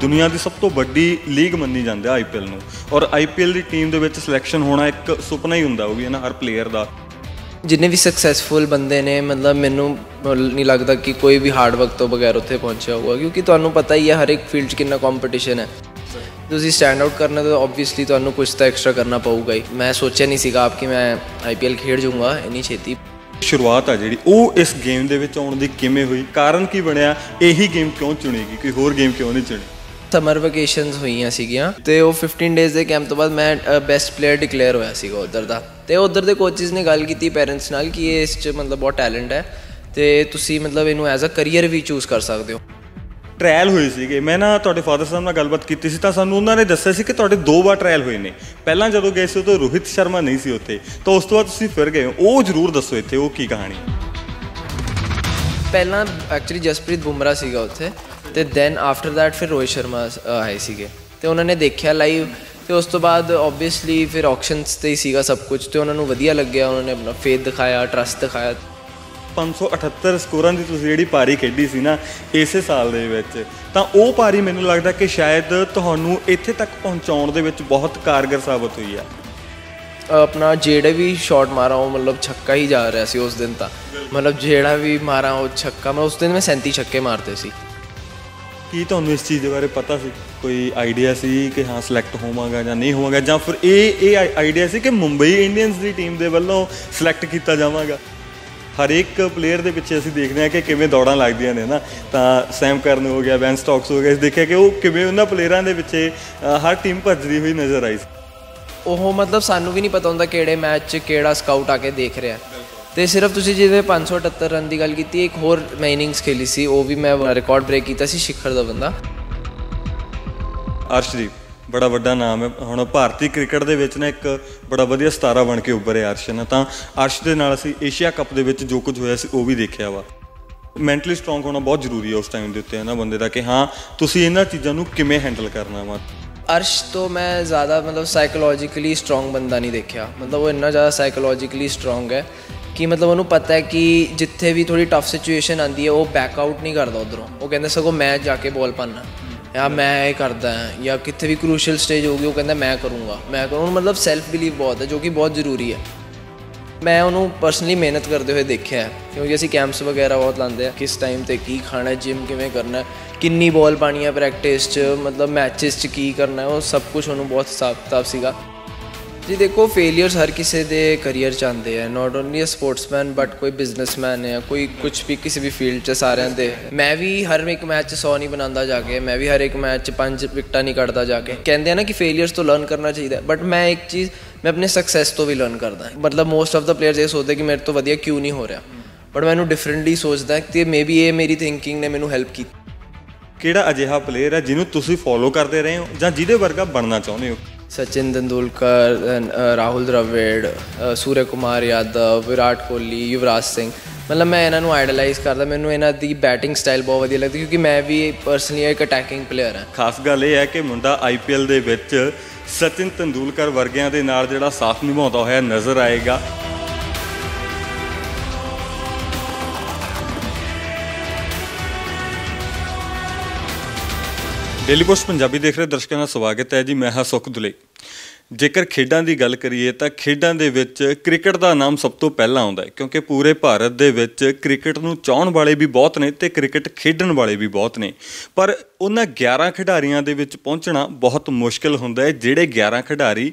ਦੁਨੀਆ ਦੀ ਸਭ ਤੋਂ ਵੱਡੀ ਲੀਗ ਮੰਨੀ ਜਾਂਦੀ ਹੈ ਆਈਪੀਐਲ ਨੂੰ ਔਰ ਆਈਪੀਐਲ ਦੀ ਟੀਮ ਦੇ ਵਿੱਚ ਸਿਲੈਕਸ਼ਨ ਹੋਣਾ ਇੱਕ ਸੁਪਨਾ ਹੀ ਹੁੰਦਾ ਉਹ ਵੀ ਨਾ ਹਰ ਪਲੇਅਰ ਦਾ ਜਿੰਨੇ ਵੀ ਸਕਸੈਸਫੁਲ ਬੰਦੇ ਨੇ ਮਤਲਬ ਮੈਨੂੰ ਨਹੀਂ ਲੱਗਦਾ ਕਿ ਕੋਈ ਵੀ ਹਾਰਡ ਵਰਕ ਤੋਂ ਬਗੈਰ ਉੱਥੇ ਪਹੁੰਚਿਆ ਹੋਊਗਾ ਕਿਉਂਕਿ ਤੁਹਾਨੂੰ ਪਤਾ ਹੀ ਹੈ ਹਰ ਇੱਕ ਫੀਲਡ 'ਚ ਕਿੰਨਾ ਕੰਪੀਟੀਸ਼ਨ ਹੈ ਤੁਸੀਂ ਸਟੈਂਡ ਆਊਟ ਕਰਨਾ ਤਾਂ ਆਬਵੀਅਸਲੀ ਤੁਹਾਨੂੰ ਕੁਝ ਤਾਂ ਐਕਸਟਰਾ ਕਰਨਾ ਪਊਗਾ ਹੀ ਮੈਂ ਸੋਚਿਆ ਨਹੀਂ ਸੀਗਾ ਆਪਕੀ ਮੈਂ ਆਈਪੀਐਲ ਖੇਡ ਜਾਊਂਗਾ ਇਨੀ ਛੇਤੀ ਸ਼ੁਰੂਆਤ ਆ ਜਿਹੜੀ ਉਹ ਇਸ ਗੇਮ ਦੇ ਵਿੱਚ ਆਉਣ ਦੀ ਕਿਵੇਂ ਹੋਈ ਕਾਰਨ ਕੀ ਬਣਿਆ ਇਹੀ ਗੇਮ ਕਿਉਂ ਚੁਣੀ ਗਈ ਕੋਈ ਹੋਰ ਗੇਮ ਕਿਉਂ ਨਹੀਂ ਚੁਣੀ ਸਮਰ ਵਕੇਸ਼ਨਸ ਹੋਈਆਂ ਸੀਗੀਆਂ ਤੇ ਉਹ 15 ਡੇਜ਼ ਦੇ ਕੈਂਪ ਤੋਂ ਬਾਅਦ ਮੈਂ ਬੈਸਟ ਪਲੇਅਰ ਡਿਕਲੇਅਰ ਹੋਇਆ ਸੀਗਾ ਉਧਰ ਦਾ ਤੇ ਉਧਰ ਦੇ ਕੋਚਿਸ ਨੇ ਗੱਲ ਕੀਤੀ ਪੇਰੈਂਟਸ ਨਾਲ ਕਿ ਇਹ ਇਸ 'ਚ ਮਤਲਬ ਬਹੁਤ ਟੈਲੈਂਟ ਹੈ ਤੇ ਤੁਸੀਂ ਮਤਲਬ ਇਹਨੂੰ ਐਜ਼ ਅ ਕੈਰੀਅਰ ਵੀ ਚੂਜ਼ ਕਰ ਸਕਦੇ ਹੋ ਟ੍ਰਾਇਲ ਹੋਈ ਸੀਗੇ ਮੈਂ ਨਾ ਤੁਹਾਡੇ ਫਾਦਰ ਸਾਹਿਬ ਨਾਲ ਗੱਲਬਾਤ ਕੀਤੀ ਸੀ ਤਾਂ ਸਾਨੂੰ ਉਹਨਾਂ ਨੇ ਦੱਸਿਆ ਸੀ ਕਿ ਤੁਹਾਡੇ ਦੋ ਵਾਰ ਟ੍ਰਾਇਲ ਹੋਏ ਨੇ ਪਹਿਲਾਂ ਜਦੋਂ ਗਏ ਸੀ ਉਦੋਂ ਰੋਹਿਤ ਸ਼ਰਮਾ ਨਹੀਂ ਸੀ ਉੱਥੇ ਤਾਂ ਉਸ ਤੋਂ ਬਾਅਦ ਤੁਸੀਂ ਫਿਰ ਗਏ ਉਹ ਜ਼ਰੂਰ ਦੱਸੋ ਇੱਥੇ ਉਹ ਕੀ ਕਹਾਣੀ ਪਹਿਲਾਂ ਐਕਚੁਅਲੀ ਜਸਪ੍ਰੀਤ ਬੁਮਰਾ ਸੀਗਾ ਉੱਥੇ ਤੇ ਦੈਨ ਆਫਟਰ ਥੈਟ ਫਿਰ ਰੋਹਿਤ ਸ਼ਰਮਾ ਆਏ ਸੀਗੇ ਤੇ ਉਹਨਾਂ ਨੇ ਦੇਖਿਆ ਲਾਈਵ ਤੇ ਉਸ ਤੋਂ ਬਾਅਦ ਆਬਵੀਅਸਲੀ ਫਿਰ ਆਕਸ਼ਨਸ ਤੇ ਹੀ ਸੀਗਾ ਸਭ ਕੁਝ ਤੇ ਉਹਨਾਂ ਨੂੰ ਵਧੀਆ ਲੱਗਿਆ ਉਹਨਾਂ ਨੇ ਆਪਣਾ ਫੇਥ ਦਿਖਾਇਆ ਟਰਸਟ ਦਿਖਾਇਆ 578 ਸਕੋਰਾਂ ਦੀ ਤੁਸੀਂ ਜਿਹੜੀ ਪਾਰੀ ਖੇਡੀ ਸੀ ਨਾ ਇਸੇ ਸਾਲ ਦੇ ਵਿੱਚ ਤਾਂ ਉਹ ਪਾਰੀ ਮੈਨੂੰ ਲੱਗਦਾ ਕਿ ਸ਼ਾਇਦ ਤੁਹਾਨੂੰ ਇੱਥੇ ਤੱਕ ਪਹੁੰਚਾਉਣ ਦੇ ਵਿੱਚ ਬਹੁਤ ਕਾਰਗਰ ਸਾਬਤ ਹੋਈ ਆ ਆਪਣਾ ਜਿਹੜਾ ਵੀ ਸ਼ਾਟ ਮਾਰਾ ਉਹ ਮਤਲਬ ਛੱਕਾ ਹੀ ਜਾ ਰਿਹਾ ਸੀ ਉਸ ਦਿਨ ਤਾਂ ਮਤਲਬ ਜਿਹੜਾ ਵੀ ਮਾਰਾ ਉਹ ਛੱਕਾ ਮੈਂ ਉਸ ਦਿਨ ਮੈਂ 37 ਛੱਕੇ ਮਾਰਤੇ ਸੀ ਕੀ ਤੁਹਾਨੂੰ ਇਸ ਚੀਜ਼ ਦੇ ਬਾਰੇ ਪਤਾ ਸੀ ਕੋਈ ਆਈਡੀਆ ਸੀ ਕਿ ਹਾਂ ਸਿਲੈਕਟ ਹੋਵਾਂਗਾ ਜਾਂ ਨਹੀਂ ਹੋਵਾਂਗਾ ਜਾਂ ਫਿਰ ਇਹ ਇਹ ਆਈਡੀਆ ਸੀ ਕਿ ਮੁੰਬਈ ਇੰਡੀਅਨਸ ਦੀ ਟੀਮ ਦੇ ਵੱਲੋਂ ਸਿਲੈਕਟ ਕੀਤਾ ਜਾਵਾਂਗਾ ਹਰ ਇੱਕ ਪਲੇਅਰ ਦੇ ਪਿੱਛੇ ਅਸੀਂ ਦੇਖਦੇ ਹਾਂ ਕਿ ਕਿਵੇਂ ਦੌੜਾਂ ਲੱਗਦੀਆਂ ਨੇ ਨਾ ਤਾਂ ਸੈਮ ਕਰਨ ਹੋ ਗਿਆ ਬੈਨ ਸਟਾਕਸ ਹੋ ਗਿਆ ਇਸ ਦੇਖਿਆ ਕਿ ਉਹ ਕਿਵੇਂ ਉਹਨਾਂ ਪਲੇਅਰਾਂ ਦੇ ਪਿੱਛੇ ਹਰ ਟੀਮ ਭੱਜਦੀ ਹੋਈ ਨਜ਼ਰ ਆਈ ਉਹ ਮਤਲਬ ਸਾਨੂੰ ਵੀ ਨਹੀਂ ਪਤਾ ਹੁੰਦਾ ਕਿਹੜੇ ਮੈਚ 'ਚ ਕਿਹੜਾ ਸਕਾਊਟ ਆ ਕੇ ਦੇਖ ਰਿਹਾ ਤੇ ਸਿਰਫ ਤੁਸੀਂ ਜਿਵੇਂ 578 ਰਨ ਦੀ ਗੱਲ ਕੀਤੀ ਇੱਕ ਹੋਰ ਮੈਂ ਇਨਿੰਗਸ ਖੇਲੀ ਸੀ ਉਹ ਵੀ ਮੈਂ ਰਿਕਾਰਡ ਬ੍ਰੇਕ ਕੀਤਾ ਸੀ ਸ਼ਿਖਰ ਦਾ ਬੰਦਾ ਅਰਸ਼ਦੀਪ ਬੜਾ ਵੱਡਾ ਨਾਮ ਹੈ ਹੁਣ ਭਾਰਤੀ ਕ੍ਰਿਕਟ ਦੇ ਵਿੱਚ ਨਾ ਇੱਕ ਬੜਾ ਵਧੀਆ ਸਤਾਰਾ ਬਣ ਕੇ ਉੱਭਰਿਆ ਅਰਸ਼ ਨੇ ਤਾਂ ਅਰਸ਼ ਦੇ ਨਾਲ ਅਸੀਂ ਏਸ਼ੀਆ ਕੱਪ ਦੇ ਵਿੱਚ ਜੋ ਕੁਝ ਹੋਇਆ ਸੀ ਉਹ ਵੀ ਦੇਖਿਆ ਵਾ ਮੈਂਟਲੀ ਸਟਰੋਂਗ ਹੋਣਾ ਬਹੁਤ ਜ਼ਰੂਰੀ ਹੈ ਉਸ ਟਾਈਮ ਦੇ ਉੱਤੇ ਹੈ ਨਾ ਬੰਦੇ ਦਾ ਕਿ ਹਾਂ ਤੁਸੀਂ ਇਹਨਾਂ ਚੀਜ਼ਾਂ ਨੂੰ ਕਿਵੇਂ ਹੈਂਡਲ ਕਰਨਾ ਵਾ ਅਰਸ਼ ਤੋਂ ਮੈਂ ਜ਼ਿਆਦਾ ਮਤਲਬ ਸਾਈਕੋਲੋਜੀਕਲੀ ਸਟਰੋਂਗ ਬੰਦਾ ਨਹੀਂ ਦੇਖਿਆ ਮਤਲਬ ਉਹ ਇੰਨਾ ਜ਼ਿਆਦਾ ਸਾਈਕੋਲੋਜੀਕਲੀ ਸਟਰੋਂਗ ਹੈ ਕਿ ਮਤਲਬ ਉਹਨੂੰ ਪਤਾ ਹੈ ਕਿ ਜਿੱਥੇ ਵੀ ਥੋੜੀ ਟਫ ਸਿਚੁਏਸ਼ਨ ਆਂਦੀ ਹੈ ਉਹ ਬੈਕ ਆਊਟ ਨਹੀਂ ਕਰਦਾ ਉਧਰੋਂ ਉਹ ਕਹਿੰਦਾ ਸਗੋ ਮੈਂ ਜਾ ਕੇ ਬੋਲ ਪਾਣਾ ਜਾਂ ਮੈਂ ਇਹ ਕਰਦਾ ਜਾਂ ਕਿੱਥੇ ਵੀ ਕ੍ਰੂਸ਼ੀਅਲ ਸਟੇਜ ਹੋ ਗਈ ਉਹ ਕਹਿੰਦਾ ਮੈਂ ਕਰੂੰਗਾ ਮੈਂ ਕਰੂੰ ਮਤਲਬ ਸੈਲਫ ਬਿਲੀਵ ਬਹੁਤ ਹੈ ਜੋ ਕਿ ਬਹੁਤ ਜ਼ਰੂਰੀ ਹੈ ਮੈਂ ਉਹਨੂੰ ਪਰਸਨਲੀ ਮਿਹਨਤ ਕਰਦੇ ਹੋਏ ਦੇਖਿਆ ਕਿਉਂਕਿ ਅਸੀਂ ਕੈਂਪਸ ਵਗੈਰਾ ਬਹੁਤ ਲਾਉਂਦੇ ਆ ਕਿਸ ਟਾਈਮ ਤੇ ਕੀ ਖਾਣਾ ਜਿਮ ਕਿਵੇਂ ਕਰਨਾ ਕਿੰਨੀ ਬਾਲ ਪਾਣੀ ਹੈ ਪ੍ਰੈਕਟਿਸ 'ਚ ਮਤਲਬ ਮੈਚਸ 'ਚ ਕੀ ਕਰਨਾ ਉਹ ਸਭ ਕੁਝ ਉਹਨੂੰ ਬਹੁਤ ਸਾਫ਼ ਤਾਫ ਸੀਗਾ ਜੀ ਦੇਖੋ ਫੇਲਿਅਰਸ ਹਰ ਕਿਸੇ ਦੇ ਕੈਰੀਅਰ ਚ ਆਉਂਦੇ ਆ not only a sportsman but ਕੋਈ ਬਿਜ਼ਨਸਮੈਨ ਹੈ ਕੋਈ ਕੁਝ ਵੀ ਕਿਸੇ ਵੀ ਫੀਲਡ ਚ ਸਾਰਿਆਂ ਦੇ ਮੈਂ ਵੀ ਹਰ ਇੱਕ ਮੈਚ 'ਚ 100 ਨਹੀਂ ਬਣਾਉਂਦਾ ਜਾ ਕੇ ਮੈਂ ਵੀ ਹਰ ਇੱਕ ਮੈਚ 'ਚ 5 ਵਿਕਟਾਂ ਨਹੀਂ ਕੱਢਦਾ ਜਾ ਕੇ ਕਹਿੰਦੇ ਆ ਨਾ ਕਿ ਫੇਲਿਅਰਸ ਤੋਂ ਲਰਨ ਕਰਨਾ ਚਾਹੀਦਾ ਬਟ ਮੈਂ ਇੱਕ ਚੀਜ਼ ਮੈਂ ਆਪਣੇ ਸਕਸੈਸ ਤੋਂ ਵੀ ਲਰਨ ਕਰਦਾ ਮਤਲਬ ਮੋਸਟ ਆਫ ਦਾ ਪਲੇਅਰਸ ਇਹ ਸੋਚਦੇ ਕਿ ਮੇਰੇ ਤੋਂ ਵਧੀਆ ਕਿਉਂ ਨਹੀਂ ਹੋ ਰਿਹਾ ਬਟ ਮੈਨੂੰ ਡਿਫਰੈਂਟਲੀ ਸੋਚਦਾ ਕਿ ਮੇਬੀ ਇਹ ਮੇਰੀ ਥਿੰਕਿੰਗ ਨੇ ਮੈਨੂੰ ਹੈਲਪ ਕੀਤੀ ਕਿਹੜਾ ਅਜਿਹਾ ਪਲੇਅਰ ਹੈ ਜਿਹਨੂੰ ਤੁਸੀਂ ਫੋਲੋ ਕਰਦੇ ਰਹੇ ਹੋ ਜਾਂ ਜਿਹਦੇ ਵਰਗਾ ਬਣਨਾ ਚਾਹੁੰਦੇ ਹੋ ਸਚਿਨ तेंदुलकर ਰਾਹੁਲ द्रविड़ ਸੂਰਯ ਕੁਮਾਰ ਯਾਦਵ ਵਿਰਾਟ ਕੋਹਲੀ ਯੁਵਰਾਜ ਸਿੰਘ ਮਤਲਬ ਮੈਂ ਇਹਨਾਂ ਨੂੰ ਆਈਡਲਾਈਜ਼ ਕਰਦਾ ਮੈਨੂੰ ਇਹਨਾਂ ਦੀ ਬੈਟਿੰਗ ਸਟਾਈਲ ਬਹੁਤ ਵਧੀਆ ਲੱਗਦੀ ਕਿਉਂਕਿ ਮੈਂ ਵੀ ਪਰਸਨਲੀ ਇੱਕ ਅਟੈਕਿੰਗ ਪਲੇਅਰ ਹਾਂ ਖਾਸ ਗੱਲ ਇਹ ਹੈ ਕਿ ਮੁੰਡਾ ਆਈਪੀਐਲ ਦੇ ਵਿੱਚ ਸਚਿਨ ਤੰਦੂਲਕਰ ਵਰਗਿਆਂ ਦੇ ਨਾਲ ਜਿਹੜਾ ਸਾਥ ਨਿਭਾਉਂਦਾ ਹੋਇਆ ਨਜ਼ਰ ਆਏਗਾ ਡੇਲੀ ਪੋਸਟ ਪੰਜਾਬੀ ਦੇਖ ਰਹੇ ਦਰਸ਼ਕਾਂ ਦਾ ਸਵਾਗਤ ਹੈ ਜੀ ਮੈਂ ਹਾਂ ਸੁਖ ਦੁਲੇ ਜੇਕਰ ਖੇਡਾਂ ਦੀ ਗੱਲ ਕਰੀਏ ਤਾਂ ਖੇਡਾਂ ਦੇ ਵਿੱਚ ਕ੍ਰਿਕਟ ਦਾ ਨਾਮ ਸਭ ਤੋਂ ਪਹਿਲਾਂ ਆਉਂਦਾ ਹੈ ਕਿਉਂਕਿ ਪੂਰੇ ਭਾਰਤ ਦੇ ਵਿੱਚ ਕ੍ਰਿਕਟ ਨੂੰ ਚਾਹਣ ਵਾਲੇ ਵੀ ਬਹੁਤ ਨੇ ਤੇ ਕ੍ਰਿਕਟ ਖੇਡਣ ਵਾਲੇ ਵੀ ਬਹੁਤ ਨੇ ਪਰ ਉਹਨਾਂ 11 ਖਿਡਾਰੀਆਂ ਦੇ ਵਿੱਚ ਪਹੁੰਚਣਾ ਬਹੁਤ ਮੁਸ਼ਕਲ ਹੁੰਦਾ ਹੈ ਜਿਹੜੇ 11 ਖਿਡਾਰੀ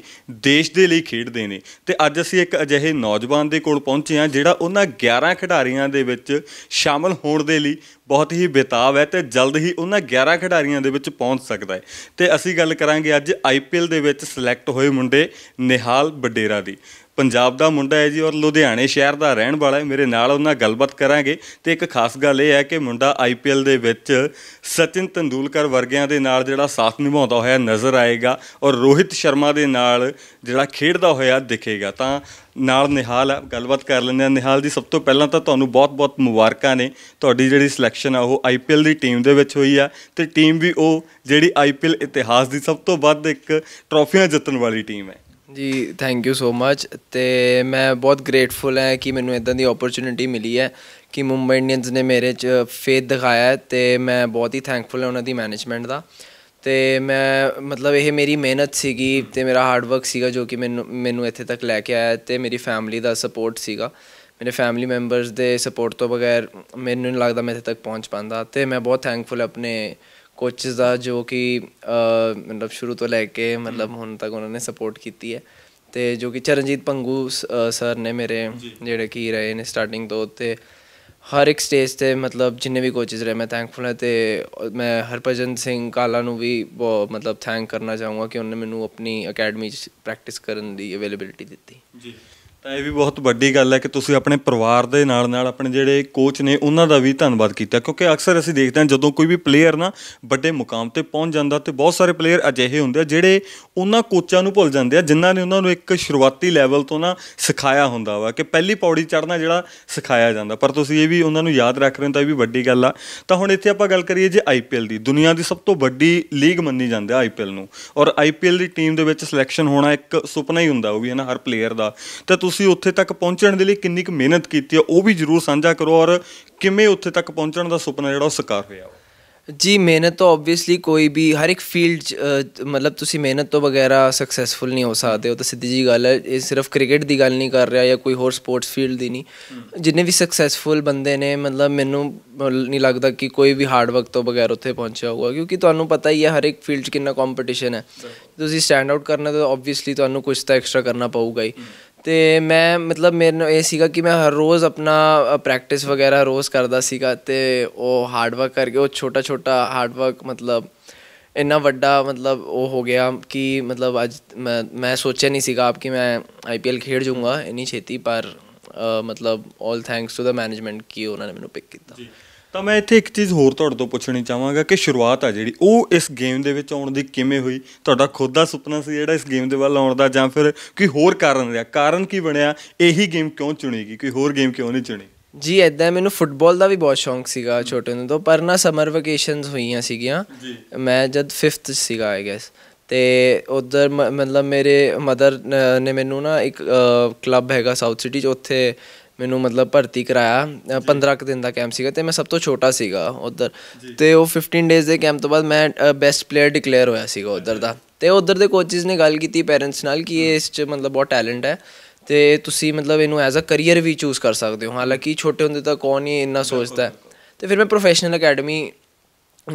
ਦੇਸ਼ ਦੇ ਲਈ ਖੇਡਦੇ ਨੇ ਤੇ ਅੱਜ ਅਸੀਂ ਇੱਕ ਅਜਿਹੇ ਨੌਜਵਾਨ ਦੇ ਕੋਲ ਪਹੁੰਚੇ ਹਾਂ ਜਿਹੜਾ ਉਹਨਾਂ 11 ਖਿਡਾਰੀਆਂ ਦੇ ਵਿੱਚ ਸ਼ਾਮਲ ਹੋਣ ਦੇ ਲਈ ਬਹੁਤ ਹੀ ਬੇਤਾਬ ਹੈ ਤੇ ਜਲਦ ਹੀ ਉਹਨਾਂ 11 ਖਿਡਾਰੀਆਂ ਦੇ ਵਿੱਚ ਪਹੁੰਚ ਸਕਦਾ ਹੈ ਤੇ ਅਸੀਂ ਗੱਲ ਕਰਾਂਗੇ ਅੱਜ ਆਈਪੀਐਲ ਦੇ ਵਿੱਚ ਸਿਲੈਕਟ ਹੋਏ ਮੁੰਡੇ ਨਿਹਾਲ ਬਡੇਰਾ ਦੀ ਪੰਜਾਬ ਦਾ ਮੁੰਡਾ ਹੈ ਜੀ ਔਰ ਲੁਧਿਆਣੇ ਸ਼ਹਿਰ ਦਾ ਰਹਿਣ ਵਾਲਾ ਹੈ ਮੇਰੇ ਨਾਲ ਉਹਨਾਂ ਗੱਲਬਾਤ ਕਰਾਂਗੇ ਤੇ ਇੱਕ ਖਾਸ ਗੱਲ ਇਹ ਹੈ ਕਿ ਮੁੰਡਾ ਆਈਪੀਐਲ ਦੇ ਵਿੱਚ ਸਚਿਨ ਤੰਦੂਲਕਰ ਵਰਗਿਆਂ ਦੇ ਨਾਲ ਜਿਹੜਾ ਸਾਥ ਨਿਭਾਉਂਦਾ ਹੋਇਆ ਨਜ਼ਰ ਆਏਗਾ ਔਰ ਰੋਹਿਤ ਸ਼ਰਮਾ ਦੇ ਨਾਲ ਜਿਹੜਾ ਖੇਡਦਾ ਹੋਇਆ ਦਿਖੇਗਾ ਤਾਂ ਨਾਲ ਨਿਹਾਲ ਗੱਲਬਾਤ ਕਰ ਲੈਂਦੇ ਆ ਨਿਹਾਲ ਜੀ ਸਭ ਤੋਂ ਪਹਿਲਾਂ ਤਾਂ ਤੁਹਾਨੂੰ ਬਹੁਤ-ਬਹੁਤ ਮੁਬਾਰਕਾਂ ਨੇ ਤੁਹਾਡੀ ਜਿਹੜੀ ਸਿਲੈਕਸ਼ਨ ਆ ਉਹ ਆਈਪੀਐਲ ਦੀ ਟੀਮ ਦੇ ਵਿੱਚ ਹੋਈ ਆ ਤੇ ਟੀਮ ਵੀ ਉਹ ਜਿਹੜੀ ਆਈਪੀਐਲ ਇਤਿਹਾਸ ਦੀ ਸਭ ਤੋਂ ਵੱਧ ਇੱਕ ਟਰੋਫੀਆਂ ਜਿੱਤਣ ਵਾਲੀ ਟੀਮ ਹੈ ਜੀ ਥੈਂਕ ਯੂ ਸੋ ਮੱਚ ਤੇ ਮੈਂ ਬਹੁਤ ਗ੍ਰੇਟਫੁਲ ਹਾਂ ਕਿ ਮੈਨੂੰ ਇਦਾਂ ਦੀ ਓਪਰਚ्युनिटी ਮਿਲੀ ਹੈ ਕਿ ਮੁੰਬਈ ਇੰਡੀਅਨਸ ਨੇ ਮੇਰੇ 'ਚ ਫੇਥ ਦਿਖਾਇਆ ਤੇ ਮੈਂ ਬਹੁਤ ਹੀ ਥੈਂਕਫੁਲ ਹਾਂ ਉਹਨਾਂ ਦੀ ਮੈਨੇਜਮੈਂਟ ਦਾ ਤੇ ਮੈਂ ਮਤਲਬ ਇਹ ਮੇਰੀ ਮਿਹਨਤ ਸੀਗੀ ਤੇ ਮੇਰਾ ਹਾਰਡ ਵਰਕ ਸੀਗਾ ਜੋ ਕਿ ਮੈਨੂੰ ਮੈਨੂੰ ਇੱਥੇ ਤੱਕ ਲੈ ਕੇ ਆਇਆ ਤੇ ਮੇਰੀ ਫੈਮਿਲੀ ਦਾ ਸਪੋਰਟ ਸੀਗਾ ਮੇਰੇ ਫੈਮਿਲੀ ਮੈਂਬਰਸ ਦੇ ਸਪੋਰਟ ਤੋਂ ਬਗੈਰ ਮੈਨੂੰ ਨਹੀਂ ਲੱਗਦਾ ਮੈਂ ਇੱਥੇ ਤੱਕ ਪਹੁੰਚ ਪਾਂਦਾ ਤੇ ਮੈਂ ਬਹੁਤ ਥੈਂਕਫੁਲ ਆਪਣੇ ਕੋਚਸ ਦਾ ਜੋ ਕਿ ਮਤਲਬ ਸ਼ੁਰੂ ਤੋਂ ਲੈ ਕੇ ਮਤਲਬ ਹੁਣ ਤੱਕ ਉਹਨਾਂ ਨੇ ਸਪੋਰਟ ਕੀਤੀ ਹੈ ਤੇ ਜੋ ਕਿ ਚਰਨਜੀਤ ਪੰਗੂ ਸਰ ਨੇ ਮੇਰੇ ਜਿਹੜੇ ਕੀ ਰਹੇ ਨੇ ਸਟਾਰਟਿੰਗ ਤੋਂ ਤੇ ਹਰ ਇੱਕ ਸਟੇਜ ਤੇ ਮਤਲਬ ਜਿੰਨੇ ਵੀ ਕੋਚਸ ਰਹੇ ਮੈਂ ਥੈਂਕਫੁਲ ਹਾਂ ਤੇ ਮੈਂ ਹਰਪਜਨ ਸਿੰਘ ਕਾਲਾ ਨੂੰ ਵੀ ਮਤਲਬ ਥੈਂਕ ਕਰਨਾ ਚਾਹੂੰਗਾ ਕਿ ਉਹਨੇ ਮੈਨੂੰ ਆਪਣੀ ਅਕੈਡਮੀ 'ਚ ਪ੍ਰੈਕਟਿਸ ਕਰਨ ਦੀ ਅਵੇਲੇਬਿਲਟੀ ਦਿੱਤੀ ਜੀ ਤਾਂ ਇਹ ਵੀ ਬਹੁਤ ਵੱਡੀ ਗੱਲ ਹੈ ਕਿ ਤੁਸੀਂ ਆਪਣੇ ਪਰਿਵਾਰ ਦੇ ਨਾਲ ਨਾਲ ਆਪਣੇ ਜਿਹੜੇ ਕੋਚ ਨੇ ਉਹਨਾਂ ਦਾ ਵੀ ਧੰਨਵਾਦ ਕੀਤਾ ਕਿਉਂਕਿ ਅਕਸਰ ਅਸੀਂ ਦੇਖਦੇ ਹਾਂ ਜਦੋਂ ਕੋਈ ਵੀ ਪਲੇਅਰ ਨਾ ਵੱਡੇ ਮੁਕਾਮ ਤੇ ਪਹੁੰਚ ਜਾਂਦਾ ਤੇ ਬਹੁਤ ਸਾਰੇ ਪਲੇਅਰ ਅਜਿਹੇ ਹੁੰਦੇ ਆ ਜਿਹੜੇ ਉਹਨਾਂ ਕੋਚਾਂ ਨੂੰ ਭੁੱਲ ਜਾਂਦੇ ਆ ਜਿਨ੍ਹਾਂ ਨੇ ਉਹਨਾਂ ਨੂੰ ਇੱਕ ਸ਼ੁਰੂਆਤੀ ਲੈਵਲ ਤੋਂ ਨਾ ਸਿਖਾਇਆ ਹੁੰਦਾ ਵਾ ਕਿ ਪਹਿਲੀ ਪੌੜੀ ਚੜਨਾ ਜਿਹੜਾ ਸਿਖਾਇਆ ਜਾਂਦਾ ਪਰ ਤੁਸੀਂ ਇਹ ਵੀ ਉਹਨਾਂ ਨੂੰ ਯਾਦ ਰੱਖ ਰਹੇ ਹੋ ਤਾਂ ਇਹ ਵੀ ਵੱਡੀ ਗੱਲ ਆ ਤਾਂ ਹੁਣ ਇੱਥੇ ਆਪਾਂ ਗੱਲ ਕਰੀਏ ਜੇ ਆਈਪੀਐਲ ਦੀ ਦੁਨੀਆ ਦੀ ਸਭ ਤੋਂ ਵੱਡੀ ਲੀਗ ਮੰਨੀ ਜਾਂਦੀ ਆ ਆਈਪੀਐਲ ਨੂੰ ਔਰ ਆਈਪੀਐਲ ਦੀ ਟੀਮ ਦੇ ਵਿੱਚ ਸਿਲੈਕਸ਼ਨ ਹੋਣਾ ਇੱਕ ਸੁਪਨਾ ਹੀ ਹੁੰਦਾ ਉਹ ਵੀ ਹੈ ਨਾ ਹਰ ਪਲੇਅਰ ਦਾ ਤਾਂ ਤੁਸੀਂ ਉੱਥੇ ਤੱਕ ਪਹੁੰਚਣ ਦੇ ਲਈ ਕਿੰਨੀ ਕੁ ਮਿਹਨਤ ਕੀਤੀ ਹੈ ਉਹ ਵੀ ਜ਼ਰੂਰ ਸਾਂਝਾ ਕਰੋ ਔਰ ਕਿਵੇਂ ਉੱਥੇ ਤੱਕ ਪਹੁੰਚਣ ਦਾ ਸੁਪਨਾ ਜਿਹੜਾ ਉਹ ਸਾਕਾਰ ਹੋਇਆ ਜੀ ਮਿਹਨਤ ਤਾਂ ਆਬਵੀਅਸਲੀ ਕੋਈ ਵੀ ਹਰ ਇੱਕ ਫੀਲਡ ਮਤਲਬ ਤੁਸੀਂ ਮਿਹਨਤ ਤੋਂ ਬਗੈਰਾ ਸਕਸੈਸਫੁਲ ਨਹੀਂ ਹੋ ਸਕਦੇ ਉਹ ਤਾਂ ਸਿੱਧੀ ਜੀ ਗੱਲ ਹੈ ਇਹ ਸਿਰਫ ਕ੍ਰਿਕਟ ਦੀ ਗੱਲ ਨਹੀਂ ਕਰ ਰਿਹਾ ਜਾਂ ਕੋਈ ਹੋਰ ਸਪੋਰਟਸ ਫੀਲਡ ਦੀ ਨਹੀਂ ਜਿੰਨੇ ਵੀ ਸਕਸੈਸਫੁਲ ਬੰਦੇ ਨੇ ਮਤਲਬ ਮੈਨੂੰ ਨਹੀਂ ਲੱਗਦਾ ਕਿ ਕੋਈ ਵੀ ਹਾਰਡ ਵਰਕ ਤੋਂ ਬਗੈਰ ਉੱਥੇ ਪਹੁੰਚਿਆ ਹੋਊਗਾ ਕਿਉਂਕਿ ਤੁਹਾਨੂੰ ਪਤਾ ਹੀ ਹੈ ਹਰ ਇੱਕ ਫੀਲਡ 'ਚ ਕਿੰਨਾ ਕੰਪੀਟੀਸ਼ਨ ਹੈ ਤੁਸੀਂ ਸਟੈਂਡ ਆਊਟ ਕਰਨਾ ਤਾਂ ਆਬਵੀਅਸਲੀ ਤੁਹਾਨੂੰ ਕੁਝ ਤਾਂ ਐਕਸਟਰਾ ਕਰਨਾ ਪਊਗਾ ਹੀ ਤੇ ਮੈਂ ਮਤਲਬ ਮੇਰੇ ਨੂੰ ਇਹ ਸੀਗਾ ਕਿ ਮੈਂ ਹਰ ਰੋਜ਼ ਆਪਣਾ ਪ੍ਰੈਕਟਿਸ ਵਗੈਰਾ ਰੋਜ਼ ਕਰਦਾ ਸੀਗਾ ਤੇ ਉਹ ਹਾਰਡ ਵਰਕ ਕਰਕੇ ਉਹ ਛੋਟਾ ਛੋਟਾ ਹਾਰਡ ਵਰਕ ਮਤਲਬ ਇੰਨਾ ਵੱਡਾ ਮਤਲਬ ਉਹ ਹੋ ਗਿਆ ਕਿ ਮਤਲਬ ਅੱਜ ਮੈਂ ਮੈਂ ਸੋਚਿਆ ਨਹੀਂ ਸੀਗਾ ਆਪ ਕਿ ਮੈਂ ਆਈਪੀਐਲ ਖੇਡ ਜਾਊਂਗਾ ਇਨੀ ਛੇਤੀ ਪਰ ਮਤਲਬ 올 ਥੈਂਕਸ ਟੂ ਦਾ ਮੈਨੇਜਮੈਂਟ ਕਿ ਉਹਨਾਂ ਨੇ ਮੈਨੂੰ ਪਿਕ ਕੀਤਾ ਤਾਂ ਮੈਂ ਇੱਥੇ ਇੱਕ ਚੀਜ਼ ਹੋਰ ਤੁਹਾਡੇ ਤੋਂ ਪੁੱਛਣੀ ਚਾਹਾਂਗਾ ਕਿ ਸ਼ੁਰੂਆਤ ਆ ਜਿਹੜੀ ਉਹ ਇਸ ਗੇਮ ਦੇ ਵਿੱਚ ਆਉਣ ਦੀ ਕਿਵੇਂ ਹੋਈ ਤੁਹਾਡਾ ਖੁਦ ਦਾ ਸੁਪਨਾ ਸੀ ਜਿਹੜਾ ਇਸ ਗੇਮ ਦੇ ਵੱਲ ਆਉਣ ਦਾ ਜਾਂ ਫਿਰ ਕੋਈ ਹੋਰ ਕਾਰਨ ਰਿਹਾ ਕਾਰਨ ਕੀ ਬਣਿਆ ਇਹੀ ਗੇਮ ਕਿਉਂ ਚੁਣੀ ਗਈ ਕੋਈ ਹੋਰ ਗੇਮ ਕਿਉਂ ਨਹੀਂ ਚੁਣੀ ਜੀ ਐਦਾਂ ਮੈਨੂੰ ਫੁੱਟਬਾਲ ਦਾ ਵੀ ਬਹੁਤ ਸ਼ੌਂਕ ਸੀਗਾ ਛੋਟੇ ਨੂੰ ਤੋਂ ਪਰ ਨਾ ਸਮਰ ਵਕੇਸ਼ਨਸ ਹੋਈਆਂ ਸੀਗੀਆਂ ਮੈਂ ਜਦ 5th ਸੀਗਾ ਆਈ ਗੈਸ ਤੇ ਉਧਰ ਮਤਲਬ ਮੇਰੇ ਮਦਰ ਨੇ ਮੈਨੂੰ ਨਾ ਇੱਕ ਕਲੱਬ ਹੈਗਾ ਸਾਊਥ ਸਿਟੀ 'ਚ ਉੱਥੇ ਮੈਨੂੰ ਮਤਲਬ ਭਰਤੀ ਕਰਾਇਆ 15 ਕ ਦਿਨ ਦਾ ਕੈਂਪ ਸੀਗਾ ਤੇ ਮੈਂ ਸਭ ਤੋਂ ਛੋਟਾ ਸੀਗਾ ਉਧਰ ਤੇ ਉਹ 15 ਡੇਜ਼ ਦੇ ਕੈਂਪ ਤੋਂ ਬਾਅਦ ਮੈਂ ਬੈਸਟ ਪਲੇਅਰ ਡਿਕਲੇਅਰ ਹੋਇਆ ਸੀਗਾ ਉਧਰ ਦਾ ਤੇ ਉਧਰ ਦੇ ਕੋਚਿਸ ਨੇ ਗੱਲ ਕੀਤੀ ਪੇਰੈਂਟਸ ਨਾਲ ਕਿ ਇਹ ਇਸ 'ਚ ਮਤਲਬ ਬਹੁਤ ਟੈਲੈਂਟ ਹੈ ਤੇ ਤੁਸੀਂ ਮਤਲਬ ਇਹਨੂੰ ਐਜ਼ ਅ ਕੈਰੀਅਰ ਵੀ ਚੂਜ਼ ਕਰ ਸਕਦੇ ਹੋ ਹਾਲਾਂਕਿ ਛੋਟੇ ਹੁੰਦੇ ਤਾਂ ਕੋਈ ਨਹੀਂ ਇੰਨਾ ਸੋਚਦਾ ਤੇ ਫਿਰ ਮੈਂ ਪ੍ਰੋਫੈਸ਼ਨਲ ਅਕੈਡਮੀ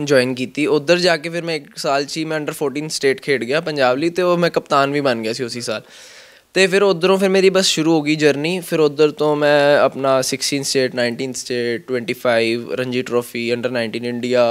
ਜੁਆਇਨ ਕੀਤੀ ਉਧਰ ਜਾ ਕੇ ਫਿਰ ਮੈਂ 1 ਸਾਲ 'ਚ ਹੀ ਮੈਂ ਅੰਡਰ 14 ਸਟੇਟ ਖੇਡ ਗਿਆ ਪੰਜਾਬ ਲਈ ਤੇ ਉਹ ਮੈਂ ਕਪਤਾਨ ਵੀ ਬਣ ਗਿਆ ਸੀ ਉਸੇ ਸਾਲ ਤੇ ਫਿਰ ਉਧਰੋਂ ਫਿਰ ਮੇਰੀ ਬਸ ਸ਼ੁਰੂ ਹੋ ਗਈ ਜਰਨੀ ਫਿਰ ਉਧਰ ਤੋਂ ਮੈਂ ਆਪਣਾ 16 state 19 state 25 Ranji Trophy under 19 India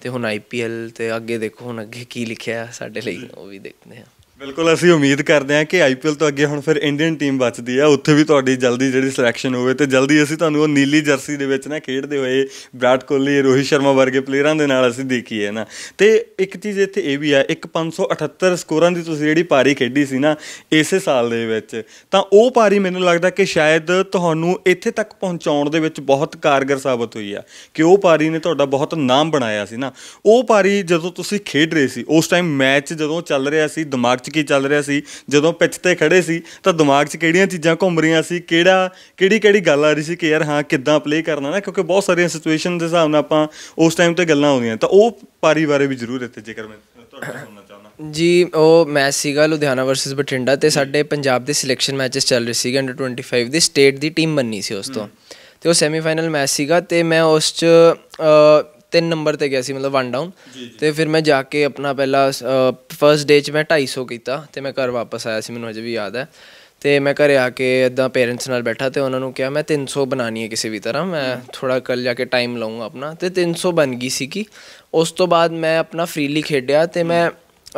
ਤੇ ਹੁਣ ਆਈਪੀਐਲ ਤੇ ਅੱਗੇ ਦੇਖੋ ਹੁਣ ਅੱਗੇ ਕੀ ਲਿਖਿਆ ਸਾਡੇ ਲਈ ਉਹ ਵੀ ਦੇਖਦੇ ਹਾਂ ਬਿਲਕੁਲ ਅਸੀਂ ਉਮੀਦ ਕਰਦੇ ਹਾਂ ਕਿ ਆਈਪੀਐਲ ਤੋਂ ਅੱਗੇ ਹੁਣ ਫਿਰ ਇੰਡੀਅਨ ਟੀਮ ਬਚਦੀ ਹੈ ਉੱਥੇ ਵੀ ਤੁਹਾਡੀ ਜਲਦੀ ਜਿਹੜੀ ਸਿਲੈਕਸ਼ਨ ਹੋਵੇ ਤੇ ਜਲਦੀ ਅਸੀਂ ਤੁਹਾਨੂੰ ਉਹ ਨੀਲੀ ਜਰਸੀ ਦੇ ਵਿੱਚ ਨਾ ਖੇਡਦੇ ਹੋਏ ਵਿਰਾਟ ਕੋਹਲੀ ਰੋਹਿਤ ਸ਼ਰਮਾ ਵਰਗੇ ਪਲੇਅਰਾਂ ਦੇ ਨਾਲ ਅਸੀਂ ਦੇਖੀਏ ਨਾ ਤੇ ਇੱਕ ਚੀਜ਼ ਇੱਥੇ ਇਹ ਵੀ ਹੈ ਇੱਕ 578 ਸਕੋਰਾਂ ਦੀ ਤੁਸੀਂ ਜਿਹੜੀ ਪਾਰੀ ਖੇਡੀ ਸੀ ਨਾ ਇਸੇ ਸਾਲ ਦੇ ਵਿੱਚ ਤਾਂ ਉਹ ਪਾਰੀ ਮੈਨੂੰ ਲੱਗਦਾ ਕਿ ਸ਼ਾਇਦ ਤੁਹਾਨੂੰ ਇੱਥੇ ਤੱਕ ਪਹੁੰਚਾਉਣ ਦੇ ਵਿੱਚ ਬਹੁਤ ਕਾਰਗਰ ਸਾਬਤ ਹੋਈ ਆ ਕਿ ਉਹ ਪਾਰੀ ਨੇ ਤੁਹਾਡਾ ਬਹੁਤ ਨਾਮ ਬਣਾਇਆ ਸੀ ਨਾ ਉਹ ਪਾਰੀ ਜਦੋਂ ਤੁਸੀਂ ਖੇਡ ਰਹੇ ਸੀ ਉਸ ਟਾਈਮ ਮੈਚ ਜਦੋਂ ਚੱਲ ਰਿਹਾ ਸੀ ਦਿਮਾਗ 'ਚ ਕੀ ਚੱਲ ਰਿਹਾ ਸੀ ਜਦੋਂ ਪਿੱਛ ਤੇ ਖੜੇ ਸੀ ਤਾਂ ਦਿਮਾਗ 'ਚ ਕਿਹੜੀਆਂ ਚੀਜ਼ਾਂ ਘੁੰਮ ਰਹੀਆਂ ਸੀ ਕਿਹੜਾ ਕਿਹੜੀ ਕਿਹੜੀ ਗੱਲ ਆ ਰਹੀ ਸੀ ਕਿ ਯਾਰ ਹਾਂ ਕਿੱਦਾਂ ਪਲੇ ਕਰਨਾ ਨਾ ਕਿਉਂਕਿ ਬਹੁਤ ਸਾਰੀਆਂ ਸਿਚੁਏਸ਼ਨ ਦੇ ਹਿਸਾਬ ਨਾਲ ਆਪਾਂ ਉਸ ਟਾਈਮ ਤੇ ਗੱਲਾਂ ਆਉਂਦੀਆਂ ਤਾਂ ਉਹ ਪਾਰੀ ਬਾਰੇ ਵੀ ਜ਼ਰੂਰ ਇੱਥੇ ਜ਼ਿਕਰ ਮੈਂ ਤੁਹਾਡੇ ਤੋਂ ਸੁਣਨਾ ਚਾਹੁੰਦਾ ਜੀ ਉਹ ਮੈਚ ਸੀਗਾ ਲੁਧਿਆਣਾ ਵਰਸਸ ਬਟਿੰਡਾ ਤੇ ਸਾਡੇ ਪੰਜਾਬ ਦੇ ਸਿਲੈਕਸ਼ਨ ਮੈਚਸ ਚੱਲ ਰਹੇ ਸੀਗੇ ਅੰਡਰ 25 ਦੀ ਸਟੇਟ ਦੀ ਟੀਮ ਬੰਨੀ ਸੀ ਉਸ ਤੋਂ ਤੇ ਉਹ ਸੈਮੀਫਾਈਨਲ ਮੈਚ ਸੀਗਾ ਤੇ ਮੈਂ ਉਸ 'ਚ 3 ਨੰਬਰ ਤੇ ਗਿਆ ਸੀ ਮਤਲਬ 1 ਡਾਊਨ ਤੇ ਫਿਰ ਮੈਂ ਜਾ ਕੇ ਆਪਣਾ ਪਹਿਲਾ ਫਰਸਟ ਡੇ 'ਚ ਮੈਂ 250 ਕੀਤਾ ਤੇ ਮੈਂ ਘਰ ਵਾਪਸ ਆਇਆ ਸੀ ਮੈਨੂੰ ਅਜੇ ਵੀ ਯਾਦ ਹੈ ਤੇ ਮੈਂ ਘਰੇ ਆ ਕੇ ਇਦਾਂ ਪੇਰੈਂਟਸ ਨਾਲ ਬੈਠਾ ਤੇ ਉਹਨਾਂ ਨੂੰ ਕਿਹਾ ਮੈਂ 300 ਬਣਾਣੀ ਹੈ ਕਿਸੇ ਵੀ ਤਰ੍ਹਾਂ ਮੈਂ ਥੋੜਾ ਕੱਲ ਜਾ ਕੇ ਟਾਈਮ ਲਾਉਂਗਾ ਆਪਣਾ ਤੇ 300 ਬਣ ਗਈ ਸੀ ਕਿ ਉਸ ਤੋਂ ਬਾਅਦ ਮੈਂ ਆਪਣਾ ਫ੍ਰੀਲੀ ਖੇਡਿਆ ਤੇ ਮੈਂ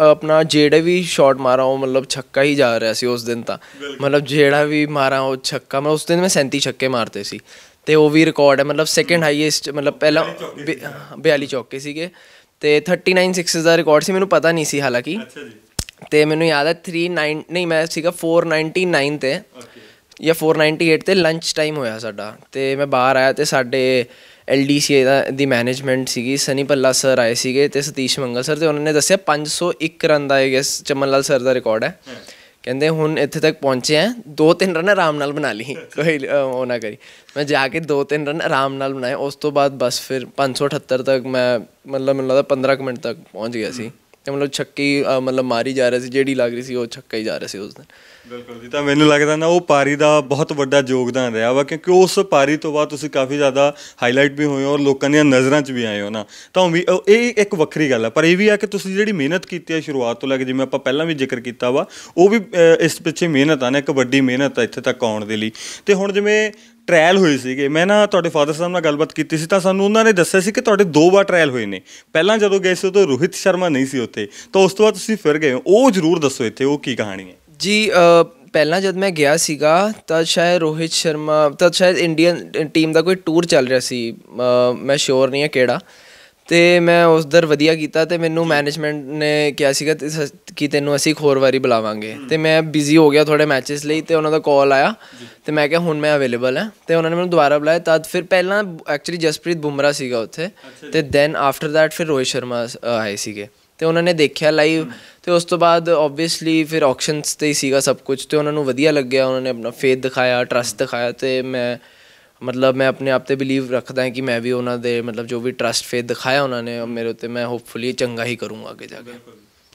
ਆਪਣਾ ਜਿਹੜਾ ਵੀ ਸ਼ਾਟ ਮਾਰਾ ਉਹ ਮਤਲਬ ਛੱਕਾ ਹੀ ਜਾ ਰਿਹਾ ਸੀ ਉਸ ਦਿਨ ਤਾਂ ਮਤਲਬ ਜਿਹੜਾ ਵੀ ਮਾਰਾ ਉਹ ਛੱਕਾ ਮੈਂ ਉਸ ਦਿਨ ਮੈਂ 37 ਛੱਕੇ ਮਾਰਤੇ ਸੀ ਤੇ ਉਹ ਵੀ ਰਿਕਾਰਡ ਹੈ ਮਤਲਬ ਸੈਕੰਡ ਹਾਈਐਸਟ ਮਤਲਬ ਪਹਿਲਾ 42 ਚੌਕੇ ਸੀਗੇ ਤੇ 39 ਸਿਕਸ ਦਾ ਰਿਕਾਰਡ ਸੀ ਮੈਨੂੰ ਪਤਾ ਨਹੀਂ ਸੀ ਹਾਲਾਂਕਿ ਤੇ ਮੈਨੂੰ ਯਾਦ ਹੈ 39 ਨਹੀਂ ਮੈਂ ਸੀਗਾ 499 ਤੇ ਜਾਂ 498 ਤੇ ਲੰਚ ਟਾਈਮ ਹੋਇਆ ਸਾਡਾ ਤੇ ਮੈਂ ਬਾਹਰ ਆਇਆ ਤੇ ਸਾਡੇ ਐਲਡੀਸੀ ਦਾ ਦੀ ਮੈਨੇਜਮੈਂਟ ਸੀਗੀ ਸਨੀ ਪੱਲਾ ਸਰ ਆਏ ਸੀਗੇ ਤੇ ਸਤੀਸ਼ ਮੰਗਲ ਸਰ ਤੇ ਉਹਨਾਂ ਨੇ ਦੱਸਿਆ 501 ਰਨ ਦਾ ਇਹ ਗੈਸ ਚਮਨ ਲਾਲ ਸਰ ਦਾ ਰਿਕਾਰਡ ਹੈ ਕਹਿੰਦੇ ਹੁਣ ਇੱਥੇ ਤੱਕ ਪਹੁੰਚੇ ਆ ਦੋ ਤਿੰਨ ਰਨ ਆਰਾਮ ਨਾਲ ਬਣਾ ਲਈ ਕੋਈ ਉਹ ਨਾ ਕਰੀ ਮੈਂ ਜਾ ਕੇ ਦੋ ਤਿੰਨ ਰਨ ਆਰਾਮ ਨਾਲ ਬਣਾਏ ਉਸ ਤੋਂ ਬਾਅਦ ਬਸ ਫਿਰ 578 ਤੱਕ ਮੈਂ ਮਤਲਬ ਮੈਨੂੰ ਲੱਗਦਾ 15 ਮਿੰਟ ਤੱਕ ਪਹੁੰਚ ਗਿਆ ਸੀ ਤੇ ਮਤਲਬ ਛੱਕੀ ਮਤਲਬ ਮਾਰੀ ਜਾ ਰਿਹਾ ਸੀ ਜਿਹੜੀ ਲੱਗ ਰਹੀ ਸੀ ਉਹ ਛੱਕਾ ਹੀ ਜਾ ਰਿਹਾ ਸੀ ਉਸ ਦਿਨ ਬਿਲਕੁਲ ਜੀ ਤਾਂ ਮੈਨੂੰ ਲੱਗਦਾ ਨਾ ਉਹ ਪਾਰੀ ਦਾ ਬਹੁਤ ਵੱਡਾ ਯੋਗਦਾਨ ਰਿਹਾ ਵਾ ਕਿਉਂਕਿ ਉਸ ਪਾਰੀ ਤੋਂ ਬਾਅਦ ਤੁਸੀਂ ਕਾਫੀ ਜ਼ਿਆਦਾ ਹਾਈਲਾਈਟ ਵੀ ਹੋਏ ਹੋ ਔਰ ਲੋਕਾਂ ਦੀਆਂ ਨਜ਼ਰਾਂ 'ਚ ਵੀ ਆਏ ਹੋ ਨਾ ਤਾਂ ਵੀ ਇਹ ਇੱਕ ਵੱਖਰੀ ਗੱਲ ਹੈ ਪਰ ਇਹ ਵੀ ਆ ਕਿ ਤੁਸੀਂ ਜਿਹੜੀ ਮਿਹਨਤ ਕੀਤੀ ਹੈ ਸ਼ੁਰੂਆਤ ਤੋਂ ਲੈ ਕੇ ਜਿਵੇਂ ਆਪਾਂ ਪਹਿਲਾਂ ਵੀ ਜ਼ਿਕਰ ਕੀਤਾ ਵਾ ਉਹ ਵੀ ਇਸ ਪਿੱਛੇ ਮਿਹਨਤ ਆ ਨਾ ਇੱਕ ਵੱਡੀ ਮਿਹਨਤ ਆ ਇੱਥੇ ਤੱਕ ਆਉਣ ਦੇ ਲਈ ਤੇ ਹੁਣ ਜਿਵੇਂ ਟ੍ਰਾਇਲ ਹੋਏ ਸੀਗੇ ਮੈਂ ਨਾ ਤੁਹਾਡੇ ਫਾਦਰ ਸਾਹਿਬ ਨਾਲ ਗੱਲਬਾਤ ਕੀਤੀ ਸੀ ਤਾਂ ਸਾਨੂੰ ਉਹਨਾਂ ਨੇ ਦੱਸਿਆ ਸੀ ਕਿ ਤੁਹਾਡੇ ਦੋ ਵਾਰ ਟ੍ਰਾਇਲ ਹੋਏ ਨੇ ਪਹਿਲਾਂ ਜਦੋਂ ਗਏ ਸੀ ਉਦੋਂ ਰੋਹਿਤ ਸ਼ਰਮਾ ਨਹੀਂ ਸੀ ਉੱਥੇ ਤਾਂ ਉਸ ਤੋਂ ਬਾਅਦ ਤੁਸੀਂ ਫਿਰ ਗਏ ਉਹ ਜ਼ਰੂਰ ਦੱਸੋ ਇੱਥੇ ਉਹ ਕੀ ਕਹਾਣੀ ਹੈ ਜੀ ਪਹਿਲਾਂ ਜਦ ਮੈਂ ਗਿਆ ਸੀਗਾ ਤਾਂ ਸ਼ਾਇਦ ਰੋਹਿਤ ਸ਼ਰਮਾ ਤਾਂ ਸ਼ਾਇਦ ਇੰਡੀਅਨ ਟੀਮ ਦਾ ਕੋਈ ਟੂਰ ਚੱਲ ਰਿਹਾ ਸੀ ਮੈਂ ਸ਼ੋਰ ਨਹੀਂ ਹੈ ਕਿਹੜਾ ਤੇ ਮੈਂ ਉਸ ਦਰ ਵਧੀਆ ਕੀਤਾ ਤੇ ਮੈਨੂੰ ਮੈਨੇਜਮੈਂਟ ਨੇ ਕਿਹਾ ਸੀਗਾ ਕਿ ਤੈਨੂੰ ਅਸੀਂ ਇੱਕ ਹੋਰ ਵਾਰੀ ਬੁਲਾਵਾਂਗੇ ਤੇ ਮੈਂ ਬਿਜ਼ੀ ਹੋ ਗਿਆ ਥੋੜੇ ਮੈਚਸ ਲਈ ਤੇ ਉਹਨਾਂ ਦਾ ਕਾਲ ਆਇਆ ਤੇ ਮੈਂ ਕਿਹਾ ਹੁਣ ਮੈਂ ਅਵੇਲੇਬਲ ਹਾਂ ਤੇ ਉਹਨਾਂ ਨੇ ਮੈਨੂੰ ਦੁਬਾਰਾ ਬੁਲਾਇਆ ਤਦ ਫਿਰ ਪਹਿਲਾਂ ਐਕਚੁਅਲੀ ਜਸਪ੍ਰੀਤ ਬੁਮਰਾ ਸੀਗਾ ਉੱਥੇ ਤੇ ਦੈਨ ਆਫਟਰ ਥੈਟ ਫਿਰ ਰੋਹਿਤ ਸ਼ਰਮਾ ਆਏ ਸੀਗੇ ਤੇ ਉਹਨਾਂ ਨੇ ਦੇਖਿਆ ਲਾਈਵ ਤੇ ਉਸ ਤੋਂ ਬਾਅਦ ਆਬਵੀਅਸਲੀ ਫਿਰ ਆਕਸ਼ਨਸ ਤੇ ਹੀ ਸੀਗਾ ਸਭ ਕੁਝ ਤੇ ਉਹਨਾਂ ਨੂੰ ਵਧੀਆ ਲੱਗਿਆ ਉਹਨਾਂ ਨੇ ਆਪਣਾ ਫੇਥ ਦਿਖਾਇਆ ਟਰਸਟ ਦਿਖਾਇਆ ਤੇ ਮੈਂ ਮਤਲਬ ਮੈਂ ਆਪਣੇ ਆਪ ਤੇ ਬਲੀਵ ਰੱਖਦਾ ਹਾਂ ਕਿ ਮੈਂ ਵੀ ਉਹਨਾਂ ਦੇ ਮਤਲਬ ਜੋ ਵੀ ਟਰਸਟ ਫੇਥ ਦਿਖਾਇਆ ਉਹਨਾਂ ਨੇ ਮੇਰੇ ਉੱਤੇ ਮੈਂ ਹੋਪਫੁਲੀ ਚੰਗਾ ਹੀ ਕਰੂੰਗਾ ਅੱਗੇ ਜਾ ਕੇ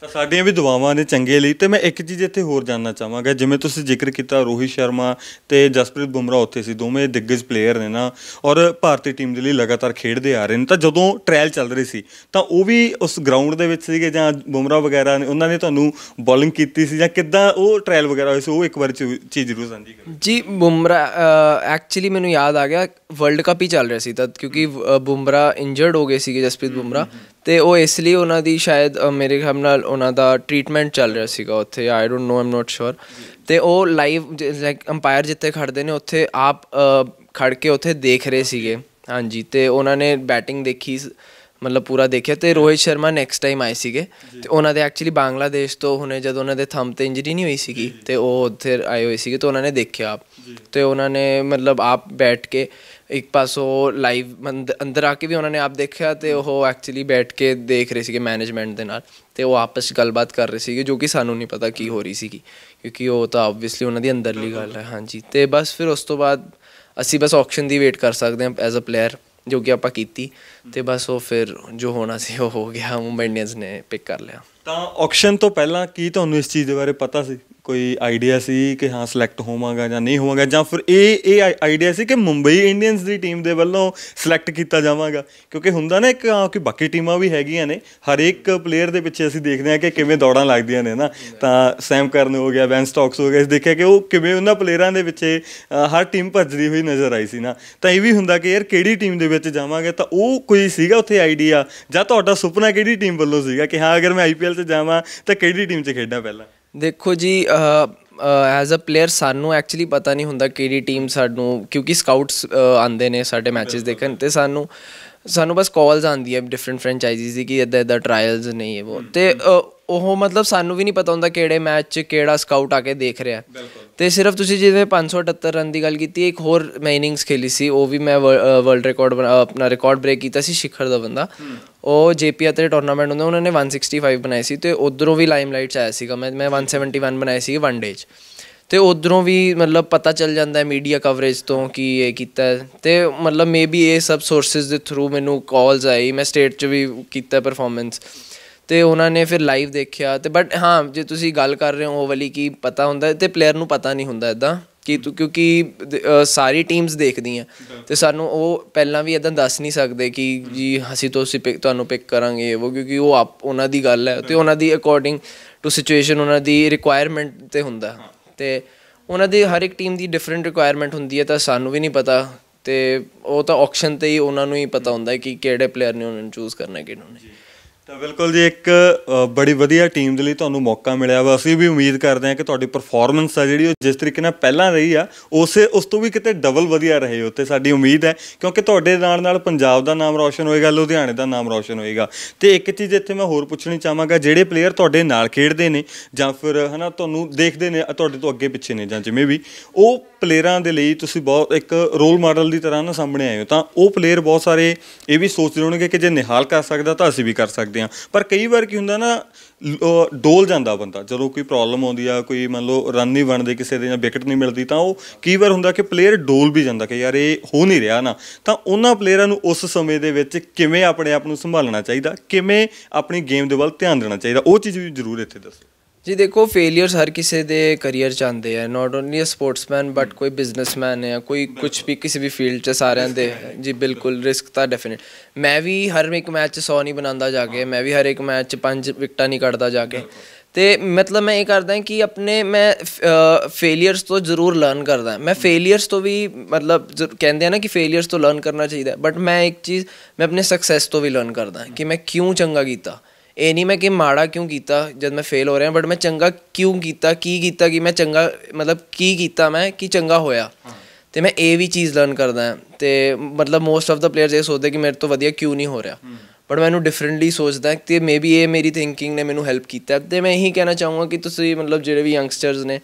ਤਾਂ ਸਾਡੀਆਂ ਵੀ ਦੁਆਵਾਂ ਨੇ ਚੰਗੇ ਲਈ ਤੇ ਮੈਂ ਇੱਕ ਚੀਜ਼ ਇੱਥੇ ਹੋਰ ਜਾਨਣਾ ਚਾਹਾਂਗਾ ਜਿਵੇਂ ਤੁਸੀਂ ਜ਼ਿਕਰ ਕੀਤਾ ਰੋਹਿਤ ਸ਼ਰਮਾ ਤੇ ਜਸਪ੍ਰੀਤ ਬੁਮਰਾ ਉੱਥੇ ਸੀ ਦੋਵੇਂ ਦਿੱਗਜ ਪਲੇਅਰ ਨੇ ਨਾ ਔਰ ਭਾਰਤੀ ਟੀਮ ਦੇ ਲਈ ਲਗਾਤਾਰ ਖੇਡਦੇ ਆ ਰਹੇ ਨੇ ਤਾਂ ਜਦੋਂ ਟ੍ਰਾਇਲ ਚੱਲ ਰਹੀ ਸੀ ਤਾਂ ਉਹ ਵੀ ਉਸ ਗਰਾਊਂਡ ਦੇ ਵਿੱਚ ਸੀਗੇ ਜਾਂ ਬੁਮਰਾ ਵਗੈਰਾ ਨੇ ਉਹਨਾਂ ਨੇ ਤੁਹਾਨੂੰ ਬੋਲਿੰਗ ਕੀਤੀ ਸੀ ਜਾਂ ਕਿੱਦਾਂ ਉਹ ਟ੍ਰਾਇਲ ਵਗੈਰਾ ਹੋਈ ਸੀ ਉਹ ਇੱਕ ਵਾਰ ਚੀਜ਼ ਜ਼ਰੂਰ ਸਾਂਝੀ ਕਰੋ ਜੀ ਬੁਮਰਾ ਐਕਚੁਅਲੀ ਮੈਨੂੰ ਯਾਦ ਆ ਗਿਆ ਵਰਲਡ ਕੱਪ ਹੀ ਚੱਲ ਰਿਹਾ ਸੀ ਤਾਂ ਕਿਉਂਕਿ ਬੁਮਰਾ ਇੰਜਰਡ ਹੋ ਗਏ ਸੀਗੇ ਜਸਪ੍ਰੀਤ ਬੁਮਰਾ ਤੇ ਉਹ ਇਸ ਲਈ ਉਹਨਾਂ ਦੀ ਸ਼ਾਇਦ ਮੇਰੇ ਖਿਆਲ ਨਾਲ ਉਹਨਾਂ ਦਾ ਟ੍ਰੀਟਮੈਂਟ ਚੱਲ ਰਿਹਾ ਸੀਗਾ ਉੱਥੇ ਆਈ ਡੋਨਟ ਨੋ ਆਮ ਨਾਟ ਸ਼ੋਰ ਤੇ ਉਹ ਲਾਈਵ ਲਾਈਕ ਅੰਪਾਇਰ ਜਿੱਤੇ ਖੜਦੇ ਨੇ ਉੱਥੇ ਆਪ ਖੜ ਕੇ ਉੱਥੇ ਦੇਖ ਰਹੇ ਸੀਗੇ ਹਾਂਜੀ ਤੇ ਉਹਨਾਂ ਨੇ ਬੈਟਿੰਗ ਦੇਖੀ ਮਤਲਬ ਪੂਰਾ ਦੇਖਿਆ ਤੇ ਰੋਹਿਤ ਸ਼ਰਮਾ ਨੈਕਸਟ ਟਾਈਮ ਆਏ ਸੀਗੇ ਤੇ ਉਹਨਾਂ ਦੇ ਐਕਚੁਅਲੀ ਬੰਗਲਾਦੇਸ਼ ਤੋਂ ਹੁਣੇ ਜਦ ਉਹਨਾਂ ਦੇ ਥੰਮ ਤੇ ਇੰਜਰੀ ਨਹੀਂ ਹੋਈ ਸੀਗੀ ਤੇ ਉਹ ਉੱਥੇ ਆਏ ਹੋਏ ਸੀਗੇ ਤੇ ਉਹਨਾਂ ਨੇ ਦੇਖਿਆ ਆਪ ਤੇ ਉਹਨਾਂ ਨੇ ਮਤਲਬ ਆਪ ਬੈਠ ਕੇ ਇੱਕ ਪਾਸੋਂ ਲਾਈਵ ਅੰਦਰ ਆ ਕੇ ਵੀ ਉਹਨਾਂ ਨੇ ਆਪ ਦੇਖਿਆ ਤੇ ਉਹ ਐਕਚੁਅਲੀ ਬੈਠ ਕੇ ਦੇਖ ਰਹੇ ਸੀਗੇ ਮੈਨੇਜਮੈਂਟ ਦੇ ਨਾਲ ਤੇ ਉਹ ਆਪਸ ਵਿੱਚ ਗੱਲਬਾਤ ਕਰ ਰਹੇ ਸੀਗੇ ਜੋ ਕਿ ਸਾਨੂੰ ਨਹੀਂ ਪਤਾ ਕੀ ਹੋ ਰਹੀ ਸੀਗੀ ਕਿਉਂਕਿ ਉਹ ਤਾਂ ਆਬਵੀਅਸਲੀ ਉਹਨਾਂ ਦੀ ਅੰਦਰਲੀ ਗੱਲ ਹੈ ਹਾਂਜੀ ਤੇ ਬਸ ਫਿਰ ਉਸ ਤੋਂ ਬਾਅਦ ਅਸੀਂ ਬਸ ਆਕਸ਼ਨ ਦੀ ਵੇਟ ਕਰ ਸਕਦੇ ਹਾਂ ਐਜ਼ ਅ ਪਲੇਅਰ ਜੋ ਕਿ ਆਪਾਂ ਕੀਤੀ ਤੇ ਬਸ ਉਹ ਫਿਰ ਜੋ ਹੋਣਾ ਸੀ ਉਹ ਹੋ ਗਿਆ ਮੁੰਬਈ ਇੰਡੀਅਨਸ ਨੇ ਪਿਕ ਕਰ ਲਿਆ ਤਾਂ ਆਕਸ਼ਨ ਤੋਂ ਪਹਿਲਾਂ ਕੀ ਤੁਹਾਨੂੰ ਇਸ ਚੀਜ਼ ਦੇ ਬਾਰੇ ਪਤਾ ਸੀ ਕੋਈ ਆਈਡੀਆ ਸੀ ਕਿ ਹਾਂ ਸਿਲੈਕਟ ਹੋਵਾਂਗਾ ਜਾਂ ਨਹੀਂ ਹੋਵਾਂਗਾ ਜਾਂ ਫਿਰ ਇਹ ਇਹ ਆਈਡੀਆ ਸੀ ਕਿ ਮੁੰਬਈ ਇੰਡੀਅਨਸ ਦੀ ਟੀਮ ਦੇ ਵੱਲੋਂ ਸਿਲੈਕਟ ਕੀਤਾ ਜਾਵਾਂਗਾ ਕਿਉਂਕਿ ਹੁੰਦਾ ਨਾ ਇੱਕ ਕਿ ਬਾਕੀ ਟੀਮਾਂ ਵੀ ਹੈਗੀਆਂ ਨੇ ਹਰੇਕ ਪਲੇਅਰ ਦੇ ਪਿੱਛੇ ਅਸੀਂ ਦੇਖਦੇ ਹਾਂ ਕਿ ਕਿਵੇਂ ਦੌੜਾਂ ਲੱਗਦੀਆਂ ਨੇ ਨਾ ਤਾਂ ਸੈਮ ਕਰਨ ਹੋ ਗਿਆ ਬੈਂਸ ਸਟਾਕਸ ਹੋ ਗਿਆ ਇਸ ਦੇਖਿਆ ਕਿ ਉਹ ਕਿਵੇਂ ਉਹਨਾਂ ਪਲੇਅਰਾਂ ਦੇ ਪਿੱਛੇ ਹਰ ਟੀਮ ਭੱਜਦੀ ਹੋਈ ਨਜ਼ਰ ਆਈ ਸੀ ਨਾ ਤਾਂ ਇਹ ਵੀ ਹੁੰਦਾ ਕਿ ਯਾਰ ਕਿਹੜੀ ਟੀਮ ਦੇ ਵਿੱਚ ਜਾਵਾਂਗੇ ਤਾਂ ਉਹ ਕੋਈ ਸੀਗਾ ਉੱਥੇ ਆਈਡੀਆ ਜਾਂ ਤੁਹਾਡਾ ਸੁਪਨਾ ਕਿਹੜੀ ਟੀਮ ਵੱਲੋਂ ਸੀਗਾ ਕਿ ਹਾਂ ਅਗਰ ਮੈਂ ਆਈਪੀਐਲ 'ਚ ਜਾਵਾਂ ਤਾਂ ਕਿਹੜੀ ਟੀਮ 'ਚ ਖੇਡਾਂ ਪਹਿਲਾਂ ਦੇਖੋ ਜੀ ਐਜ਼ ਅ ਪਲੇਅਰ ਸਾਨੂੰ ਐਕਚੁਅਲੀ ਪਤਾ ਨਹੀਂ ਹੁੰਦਾ ਕਿਹੜੀ ਟੀਮ ਸਾਨੂੰ ਕਿਉਂਕਿ ਸਕਾਊਟਸ ਆਂਦੇ ਨੇ ਸਾਡੇ ਮੈਚਸ ਦੇਖਣ ਤੇ ਸਾਨੂੰ ਸਾਨੂੰ ਬਸ ਕਾਲਸ ਆਂਦੀ ਹੈ ਡਿਫਰੈਂਟ ਫਰੈਂਚਾਈਜ਼ੀਜ਼ ਦੀ ਕਿ ਇਦਾਂ ਇਦਾਂ ਟ੍ਰਾਇਲਸ ਨਹੀਂ ਹੈ ਉਹ ਤੇ ਉਹ ਮਤਲਬ ਸਾਨੂੰ ਵੀ ਨਹੀਂ ਪਤਾ ਹੁੰਦਾ ਕਿਹੜੇ ਮੈਚ 'ਚ ਕਿਹੜਾ ਸਕਾਊਟ ਆ ਕੇ ਦੇਖ ਰਿਹਾ ਤੇ ਸਿਰਫ ਤੁਸੀਂ ਜਿਵੇਂ 578 ਰਨ ਦੀ ਗੱਲ ਕੀਤੀ ਇੱਕ ਹੋਰ ਮੈਨਿੰਗਸ ਖੇਲੀ ਸੀ ਉਹ ਵੀ ਮੈਂ ਵਰਲਡ ਰਿਕਾਰਡ ਆਪਣਾ ਰਿਕਾਰਡ ਬ੍ਰੇਕ ਕੀਤਾ ਸੀ ਸ਼ਿਖਰ ਦਾ ਬੰਦਾ ਉਹ ਜੇਪੀ ਤੇ ਟੂਰਨਾਮੈਂਟ ਹੁੰਦਾ ਉਹਨਾਂ ਨੇ 165 ਬਣਾਈ ਸੀ ਤੇ ਉਧਰੋਂ ਵੀ ਲਾਈਮਲਾਈਟ ਆਇਆ ਸੀਗਾ ਮੈਂ ਮੈਂ 171 ਬਣਾਈ ਸੀ ਵਨ ਡੇ 'ਚ ਤੇ ਉਧਰੋਂ ਵੀ ਮਤਲਬ ਪਤਾ ਚੱਲ ਜਾਂਦਾ ਹੈ ਮੀਡੀਆ ਕਵਰੇਜ ਤੋਂ ਕਿ ਇਹ ਕੀਤਾ ਤੇ ਮਤਲਬ ਮੇਬੀ ਇਹ ਸਭ ਸੋਰਸਸ ਦੇ ਥਰੂ ਮੈਨੂੰ ਕਾਲਸ ਆਈ ਮੈਂ ਸਟੇਟ 'ਚ ਵੀ ਕੀਤਾ ਪਰਫਾਰਮੈਂਸ ਤੇ ਉਹਨਾਂ ਨੇ ਫਿਰ ਲਾਈਵ ਦੇਖਿਆ ਤੇ ਬਟ ਹਾਂ ਜੇ ਤੁਸੀਂ ਗੱਲ ਕਰ ਰਹੇ ਹੋ ਉਹ ਵਾਲੀ ਕੀ ਪਤਾ ਹੁੰਦਾ ਤੇ ਪਲੇਅਰ ਨੂੰ ਪਤਾ ਨਹੀਂ ਹੁੰਦਾ ਇਦਾਂ ਕਿ ਤੂੰ ਕਿਉਂਕਿ ਸਾਰੀ ਟੀਮਸ ਦੇਖਦੀਆਂ ਤੇ ਸਾਨੂੰ ਉਹ ਪਹਿਲਾਂ ਵੀ ਇਦਾਂ ਦੱਸ ਨਹੀਂ ਸਕਦੇ ਕਿ ਜੀ ਅਸੀਂ ਤੋਂ ਅਸੀਂ ਤੁਹਾਨੂੰ ਪਿਕ ਕਰਾਂਗੇ ਉਹ ਕਿਉਂਕਿ ਉਹ ਆਪ ਉਹਨਾਂ ਦੀ ਗੱਲ ਹੈ ਤੇ ਉਹਨਾਂ ਦੀ ਅਕੋਰਡਿੰਗ ਟੂ ਸਿਚੁਏਸ਼ਨ ਉਹਨਾਂ ਦੀ ਰਿਕੁਆਇਰਮੈਂਟ ਤੇ ਹੁੰਦਾ ਤੇ ਉਹਨਾਂ ਦੀ ਹਰ ਇੱਕ ਟੀਮ ਦੀ ਡਿਫਰੈਂਟ ਰਿਕੁਆਇਰਮੈਂਟ ਹੁੰਦੀ ਹੈ ਤਾਂ ਸਾਨੂੰ ਵੀ ਨਹੀਂ ਪਤਾ ਤੇ ਉਹ ਤਾਂ ਆਕਸ਼ਨ ਤੇ ਹੀ ਉਹਨਾਂ ਨੂੰ ਹੀ ਪਤਾ ਹੁੰਦਾ ਕਿ ਕਿਹੜੇ ਪਲੇਅਰ ਨੇ ਉਹਨਾਂ ਨੂੰ ਚੂਜ਼ ਕਰਨਾ ਹੈ ਕਿਹਨੂੰ ਨੇ ਤਾਂ ਬਿਲਕੁਲ ਜੀ ਇੱਕ ਬੜੀ ਵਧੀਆ ਟੀਮ ਦੇ ਲਈ ਤੁਹਾਨੂੰ ਮੌਕਾ ਮਿਲਿਆ ਵਾ ਅਸੀਂ ਵੀ ਉਮੀਦ ਕਰਦੇ ਹਾਂ ਕਿ ਤੁਹਾਡੀ ਪਰਫਾਰਮੈਂਸ ਆ ਜਿਹੜੀ ਉਹ ਜਿਸ ਤਰੀਕੇ ਨਾਲ ਪਹਿਲਾਂ ਰਹੀ ਆ ਉਸੇ ਉਸ ਤੋਂ ਵੀ ਕਿਤੇ ਡਬਲ ਵਧੀਆ ਰਹੇ ਹੋ ਤੇ ਸਾਡੀ ਉਮੀਦ ਹੈ ਕਿਉਂਕਿ ਤੁਹਾਡੇ ਨਾਲ ਨਾਲ ਪੰਜਾਬ ਦਾ ਨਾਮ ਰੌਸ਼ਨ ਹੋਏਗਾ ਲੁਧਿਆਣੇ ਦਾ ਨਾਮ ਰੌਸ਼ਨ ਹੋਏਗਾ ਤੇ ਇੱਕ ਚੀਜ਼ ਇੱਥੇ ਮੈਂ ਹੋਰ ਪੁੱਛਣੀ ਚਾਹਾਂਗਾ ਜਿਹੜੇ ਪਲੇਅਰ ਤੁਹਾਡੇ ਨਾਲ ਖੇਡਦੇ ਨੇ ਜਾਂ ਫਿਰ ਹਨਾ ਤੁਹਾਨੂੰ ਦੇਖਦੇ ਨੇ ਤੁਹਾਡੇ ਤੋਂ ਅੱਗੇ ਪਿੱਛੇ ਨੇ ਜਾਂ ਜਿਵੇਂ ਵੀ ਉਹ ਪਲੇਅਰਾਂ ਦੇ ਲਈ ਤੁਸੀਂ ਬਹੁਤ ਇੱਕ ਰੋਲ ਮਾਡਲ ਦੀ ਤਰ੍ਹਾਂ ਨਾ ਸਾਹਮਣੇ ਆਏ ਹੋ ਤਾਂ ਉਹ ਪਲੇਅਰ ਬਹੁਤ ਸਾਰੇ ਇਹ ਵੀ ਸੋਚਦੇ ਹੋਣਗੇ ਕਿ ਜੇ ਨਿਹਾਲ ਕਰ ਸਕਦਾ ਤਾਂ ਅਸੀਂ ਵੀ ਕਰ ਸਕਦੇ ਸਕਦੇ ਆ ਪਰ ਕਈ ਵਾਰ ਕੀ ਹੁੰਦਾ ਨਾ ਡੋਲ ਜਾਂਦਾ ਬੰਦਾ ਜਦੋਂ ਕੋਈ ਪ੍ਰੋਬਲਮ ਆਉਂਦੀ ਆ ਕੋਈ ਮੰਨ ਲਓ ਰਨ ਨਹੀਂ ਬਣਦੇ ਕਿਸੇ ਦੇ ਜਾਂ ਵਿਕਟ ਨਹੀਂ ਮਿਲਦੀ ਤਾਂ ਉਹ ਕਈ ਵਾਰ ਹੁੰਦਾ ਕਿ ਪਲੇਅਰ ਡੋਲ ਵੀ ਜਾਂਦਾ ਕਿ ਯਾਰ ਇਹ ਹੋ ਨਹੀਂ ਰਿਹਾ ਨਾ ਤਾਂ ਉਹਨਾਂ ਪਲੇਅਰਾਂ ਨੂੰ ਉਸ ਸਮੇਂ ਦੇ ਵਿੱਚ ਕਿਵੇਂ ਆਪਣੇ ਆਪ ਨੂੰ ਸੰਭਾਲਣਾ ਚਾਹੀਦਾ ਕਿਵੇਂ ਆਪਣੀ ਗੇਮ ਦੇ ਵੱਲ ਧਿਆਨ ਦੇਣਾ ਚਾਹੀਦਾ ਉਹ ਚੀਜ਼ ਵੀ ਜ਼ਰੂਰ ਇੱਥੇ ਦੱਸੋ ਜੀ ਦੇਖੋ ਫੇਲਿਅਰਸ ਹਰ ਕਿਸੇ ਦੇ ਕੈਰੀਅਰ ਚ ਆਉਂਦੇ ਆ not only a sportsman but ਕੋਈ ਬਿਜ਼ਨਸਮੈਨ ਹੈ ਕੋਈ ਕੁਝ ਵੀ ਕਿਸੇ ਵੀ ਫੀਲਡ ਚ ਸਾਰਿਆਂ ਦੇ ਜੀ ਬਿਲਕੁਲ ਰਿਸਕ ਤਾਂ ਡੈਫੀਨਿਟ ਮੈਂ ਵੀ ਹਰ ਇੱਕ ਮੈਚ ਚ 100 ਨਹੀਂ ਬਣਾਉਂਦਾ ਜਾ ਕੇ ਮੈਂ ਵੀ ਹਰ ਇੱਕ ਮੈਚ ਚ ਪੰਜ ਵਿਕਟਾਂ ਨਹੀਂ ਕੱਢਦਾ ਜਾ ਕੇ ਤੇ ਮਤਲਬ ਮੈਂ ਇਹ ਕਰਦਾ ਕਿ ਆਪਣੇ ਮੈਂ ਫੇਲਿਅਰਸ ਤੋਂ ਜ਼ਰੂਰ ਲਰਨ ਕਰਦਾ ਮੈਂ ਫੇਲਿਅਰਸ ਤੋਂ ਵੀ ਮਤਲਬ ਕਹਿੰਦੇ ਆ ਨਾ ਕਿ ਫੇਲਿਅਰਸ ਤੋਂ ਲਰਨ ਕਰਨਾ ਚਾਹੀਦਾ ਬਟ ਮੈਂ ਇੱਕ ਚੀਜ਼ ਮੈਂ ਆਪਣੇ ਸਕਸੈਸ ਤੋਂ ਵੀ ਲਰਨ ਕਰਦਾ ਕਿ ਮੈਂ ਕਿਉਂ ਚੰਗਾ ਕੀਤਾ ਇਹ ਨਹੀਂ ਮੈਂ ਕਿ ਮਾੜਾ ਕਿਉਂ ਕੀਤਾ ਜਦ ਮੈਂ ਫੇਲ ਹੋ ਰਿਹਾ ਬਟ ਮੈਂ ਚੰਗਾ ਕਿਉਂ ਕੀਤਾ ਕੀ ਕੀਤਾ ਕਿ ਮੈਂ ਚੰਗਾ ਮਤਲਬ ਕੀ ਕੀਤਾ ਮੈਂ ਕਿ ਚੰਗਾ ਹੋਇਆ ਤੇ ਮੈਂ ਇਹ ਵੀ ਚੀਜ਼ ਲਰਨ ਕਰਦਾ ਤੇ ਮਤਲਬ ਮੋਸਟ ਆਫ ਦਾ ਪਲੇਅਰਸ ਇਹ ਸੋਚਦੇ ਕਿ ਮੇਰੇ ਤੋਂ ਵਧੀਆ ਕਿਉਂ ਨਹੀਂ ਹੋ ਰਿਹਾ ਬਟ ਮੈਨੂੰ ਡਿਫਰੈਂਟਲੀ ਸੋਚਦਾ ਕਿ ਮੇਬੀ ਇਹ ਮੇਰੀ ਥਿੰਕਿੰਗ ਨੇ ਮੈਨੂੰ ਹੈਲਪ ਕੀਤਾ ਤੇ ਮੈਂ ਇਹੀ ਕਹਿਣਾ ਚਾਹੂੰਗਾ ਕਿ ਤੁਸੀਂ ਮਤਲਬ ਜਿਹੜੇ ਵੀ ਯੰਗਸਟਰਸ ਨੇ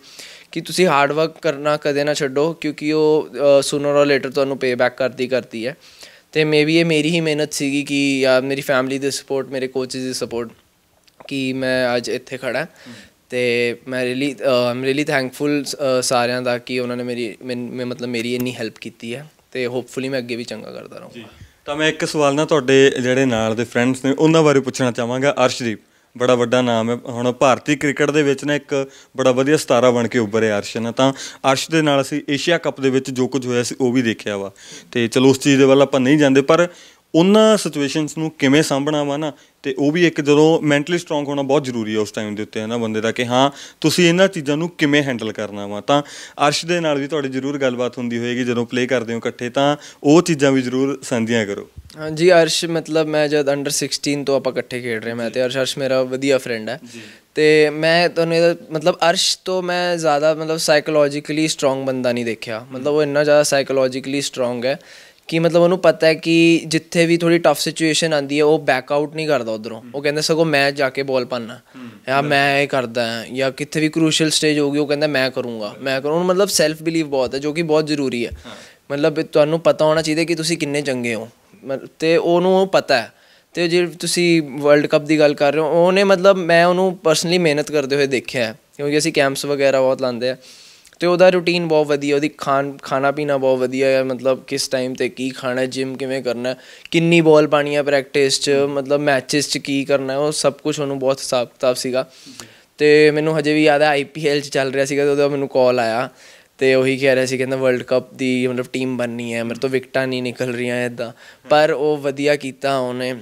ਕਿ ਤੁਸੀਂ ਹਾਰਡ ਵਰਕ ਕਰਨਾ ਕਦੇ ਨਾ ਛੱਡੋ ਕਿਉਂਕਿ ਉਹ ਸੂਨਰ অর ਲੇਟਰ ਤੁਹਾਨੂੰ ਪੇ ਬੈਕ ਕਰਦੀ ਕਰਦੀ ਹੈ ਤੇ ਮੇਬੀ ਇਹ ਮੇਰੀ ਹੀ ਮਿਹਨਤ ਸੀਗੀ ਕਿ ਯਾ ਮੇਰੀ ਫੈਮਿਲੀ ਦੇ ਸਪੋਰਟ ਮੇਰੇ ਕੋਚਸ ਦੇ ਸਪੋਰਟ ਕਿ ਮੈਂ ਅੱਜ ਇੱਥੇ ਖੜਾ ਤੇ ਮੈਂ ਰੀਲੀ ਆਮ ਰੀਲੀ ਥੈਂਕਫੁਲ ਸਾਰਿਆਂ ਦਾ ਕਿ ਉਹਨਾਂ ਨੇ ਮੇਰੀ ਮੈਂ ਮਤਲਬ ਮੇਰੀ ਇੰਨੀ ਹੈਲਪ ਕੀਤੀ ਹੈ ਤੇ ਹੋਪਫੁਲੀ ਮੈਂ ਅੱਗੇ ਵੀ ਚੰਗਾ ਕਰਦਾ ਰਹੂੰਗਾ ਤਾਂ ਮੈਂ ਇੱਕ ਸਵਾਲ ਨਾ ਤੁਹਾਡੇ ਜਿਹੜੇ ਨਾਲ ਦੇ ਫਰੈਂਡਸ ਨੇ ਉਹਨਾਂ ਬਾਰੇ ਪੁੱਛਣਾ ਚਾਹਾਂਗਾ ਅਰਸ਼ਦੀਪ ਬੜਾ ਵੱਡਾ ਨਾਮ ਹੈ ਹੁਣ ਭਾਰਤੀ ਕ੍ਰਿਕਟ ਦੇ ਵਿੱਚ ਨਾ ਇੱਕ ਬੜਾ ਵਧੀਆ ਸਤਾਰਾ ਬਣ ਕੇ ਉੱਭਰੇ ਅਰਸ਼ ਨਾ ਤਾਂ ਅਰਸ਼ ਦੇ ਨਾਲ ਅਸੀਂ ਏਸ਼ੀਆ ਕੱਪ ਦੇ ਵਿੱਚ ਜੋ ਕੁਝ ਹੋਇਆ ਸੀ ਉਹ ਵੀ ਦੇਖਿਆ ਵਾ ਤੇ ਚਲੋ ਉਸ ਚੀਜ਼ ਦੇ ਵੱਲ ਆਪਾਂ ਨਹੀਂ ਜਾਂਦੇ ਪਰ ਉਹਨਾਂ ਸਿਚੁਏਸ਼ਨਸ ਨੂੰ ਕਿਵੇਂ ਸਾਂਭਣਾ ਵਾ ਨਾ ਤੇ ਉਹ ਵੀ ਇੱਕ ਜਦੋਂ ਮੈਂਟਲੀ ਸਟਰੋਂਗ ਹੋਣਾ ਬਹੁਤ ਜ਼ਰੂਰੀ ਹੈ ਉਸ ਟਾਈਮ ਦੇ ਉੱਤੇ ਹੈ ਨਾ ਬੰਦੇ ਦਾ ਕਿ ਹਾਂ ਤੁਸੀਂ ਇਹਨਾਂ ਚੀਜ਼ਾਂ ਨੂੰ ਕਿਵੇਂ ਹੈਂਡਲ ਕਰਨਾ ਵਾ ਤਾਂ ਅਰਸ਼ ਦੇ ਨਾਲ ਵੀ ਤੁਹਾਡੀ ਜ਼ਰੂਰ ਗੱਲਬਾਤ ਹੁੰਦੀ ਹੋਏਗੀ ਜਦੋਂ ਪਲੇ ਕਰਦੇ ਹੋ ਇਕੱਠੇ ਤਾਂ ਉਹ ਚੀਜ਼ਾਂ ਵੀ ਜ਼ਰੂਰ ਸਾਂਝੀਆਂ ਕਰੋ ਹਾਂਜੀ ਅਰਸ਼ ਮਤਲਬ ਮੈਂ ਜਦ ਅੰਡਰ 16 ਤੋਂ ਆਪਾਂ ਇਕੱਠੇ ਖੇਡ ਰਹੇ ਮੈਂ ਤੇ ਅਰਸ਼ ਅਰਸ਼ ਮੇਰਾ ਵਧੀਆ ਫਰੈਂਡ ਹੈ ਤੇ ਮੈਂ ਤੁਹਾਨੂੰ ਇਹਦਾ ਮਤਲਬ ਅਰਸ਼ ਤੋਂ ਮੈਂ ਜ਼ਿਆਦਾ ਮਤਲਬ ਸਾਈਕੋਲੋਜੀਕਲੀ ਸਟਰੋਂਗ ਬੰਦਾ ਨਹੀਂ ਦੇਖਿਆ ਮਤਲਬ ਉਹ ਇੰਨਾ ਜ਼ਿਆਦਾ ਸਾਈਕੋਲੋਜੀਕਲੀ ਸਟਰੋਂਗ ਹੈ ਕਿ ਮਤਲਬ ਉਹਨੂੰ ਪਤਾ ਹੈ ਕਿ ਜਿੱਥੇ ਵੀ ਥੋੜੀ ਟਫ ਸਿਚੁਏਸ਼ਨ ਆਂਦੀ ਹੈ ਉਹ ਬੈਕ ਆਊਟ ਨਹੀਂ ਕਰਦਾ ਉਧਰੋਂ ਉਹ ਕਹਿੰਦਾ ਸਗੋਂ ਮੈਂ ਜਾ ਕੇ ਬੋਲ ਪੰਨਾ ਜਾਂ ਮੈਂ ਇਹ ਕਰਦਾ ਜਾਂ ਕਿੱਥੇ ਵੀ ਕ੍ਰੂਸ਼ੀਅਲ ਸਟੇਜ ਹੋ ਗਈ ਉਹ ਕਹਿੰਦਾ ਮੈਂ ਕਰੂੰਗਾ ਮੈਂ ਕਰੂੰ ਮਤਲਬ ਸੈਲਫ ਬਿਲੀਵ ਬਹੁਤ ਹੈ ਜੋ ਕਿ ਬਹੁਤ ਜ਼ਰੂਰੀ ਹੈ ਮਤਲਬ ਤੁਹਾਨੂੰ ਪਤਾ ਹੋਣਾ ਚਾਹੀਦਾ ਕਿ ਤੁਸੀਂ ਕਿੰਨੇ ਚੰਗੇ ਹੋ ਤੇ ਉਹਨੂੰ ਉਹ ਪਤਾ ਹੈ ਤੇ ਜੇ ਤੁਸੀਂ ਵਰਲਡ ਕੱਪ ਦੀ ਗੱਲ ਕਰ ਰਹੇ ਹੋ ਉਹਨੇ ਮਤਲਬ ਮੈਂ ਉਹਨੂੰ ਪਰਸਨਲੀ ਮਿਹਨਤ ਕਰਦੇ ਹੋਏ ਦੇਖਿਆ ਕਿਉਂਕਿ ਅਸੀਂ ਕੈਂਪਸ ਵਗੈਰਾ ਬਹੁਤ ਲਾਉਂਦੇ ਆ ਤੇ ਉਹਦਾ ਰੂਟੀਨ ਬਹੁਤ ਵਧੀਆ ਉਹਦੀ ਖਾਣ ਖਾਣਾ ਪੀਣਾ ਬਹੁਤ ਵਧੀਆ ਹੈ ਮਤਲਬ ਕਿਸ ਟਾਈਮ ਤੇ ਕੀ ਖਾਣਾ ਜਿਮ ਕਿਵੇਂ ਕਰਨਾ ਕਿੰਨੀ ਬਾਲ ਪਾਣੀ ਹੈ ਪ੍ਰੈਕਟਿਸ 'ਚ ਮਤਲਬ ਮੈਚਸ 'ਚ ਕੀ ਕਰਨਾ ਉਹ ਸਭ ਕੁਝ ਉਹਨੂੰ ਬਹੁਤ ਹਿਸਾਬ ਕਿਤਾਬ ਸੀਗਾ ਤੇ ਮੈਨੂੰ ਹਜੇ ਵੀ ਯਾਦ ਹੈ ਆਈਪੀਐਲ 'ਚ ਚੱਲ ਰਿਹਾ ਸੀਗਾ ਤੇ ਉਹਦਾ ਮੈਨੂੰ ਕਾਲ ਆਇਆ ਤੇ ਉਹੀ ਕਹਿ ਰਿਹਾ ਸੀ ਕਹਿੰਦਾ ਵਰਲਡ ਕੱਪ ਦੀ ਮਤਲਬ ਟੀਮ ਬਣਨੀ ਹੈ ਮੇਰੇ ਤੋਂ ਵਿਕਟਾਂ ਨਹੀਂ ਨਿਕਲ ਰਹੀਆਂ ਐਦਾਂ ਪਰ ਉਹ ਵਧੀਆ ਕੀਤਾ ਉਹਨੇ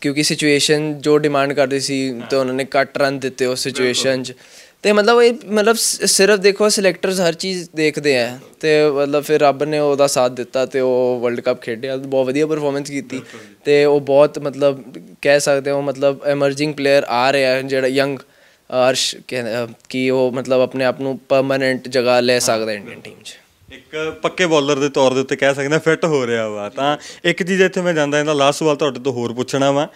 ਕਿਉਂਕਿ ਸਿਚੁਏਸ਼ਨ ਜੋ ਡਿਮਾਂਡ ਕਰਦੀ ਸੀ ਤੇ ਉਹਨਾਂ ਨੇ ਕੱਟ ਰਨ ਦਿੱਤੇ ਉਸ ਸਿਚੁਏਸ਼ਨ 'ਚ ਤੇ ਮਤਲਬ ਇਹ ਮਤਲਬ ਸਿਰਫ ਦੇਖੋ ਸਿਲੈਕਟਰਸ ਹਰ ਚੀਜ਼ ਦੇਖਦੇ ਆ ਤੇ ਮਤਲਬ ਫਿਰ ਰੱਬ ਨੇ ਉਹਦਾ ਸਾਥ ਦਿੱਤਾ ਤੇ ਉਹ ਵਰਲਡ ਕੱਪ ਖੇਡਿਆ ਬਹੁਤ ਵਧੀਆ ਪਰਫਾਰਮੈਂਸ ਕੀਤੀ ਤੇ ਉਹ ਬਹੁਤ ਮਤਲਬ ਕਹਿ ਸਕਦੇ ਹੋ ਮਤਲਬ ਐਮਰਜਿੰਗ ਪਲੇਅਰ ਆ ਰਿਹਾ ਜਿਹੜਾ ਯੰਗ ਅਰਸ਼ ਕਿ ਉਹ ਮਤਲਬ ਆਪਣੇ ਆਪ ਨੂੰ ਪਰਮਨੈਂਟ ਜਗ੍ਹਾ ਲੈ ਸਕਦਾ ਇੰਡੀਅਨ ਟੀਮ 'ਚ ਇੱਕ ਪੱਕੇ ਬੋਲਰ ਦੇ ਤੌਰ ਦੇ ਉੱਤੇ ਕਹਿ ਸਕਦੇ ਆ ਫਿੱਟ ਹੋ ਰਿਹਾ ਵਾ ਤਾਂ ਇੱਕ ਚੀਜ਼ ਇੱਥੇ ਮੈਂ ਜਾਂਦਾ ਇਹਦਾ ਲਾਸਟ ਸਵਾਲ ਤੁਹਾਡੇ ਤੋਂ ਹੋਰ ਪੁੱਛਣਾ ਵਾ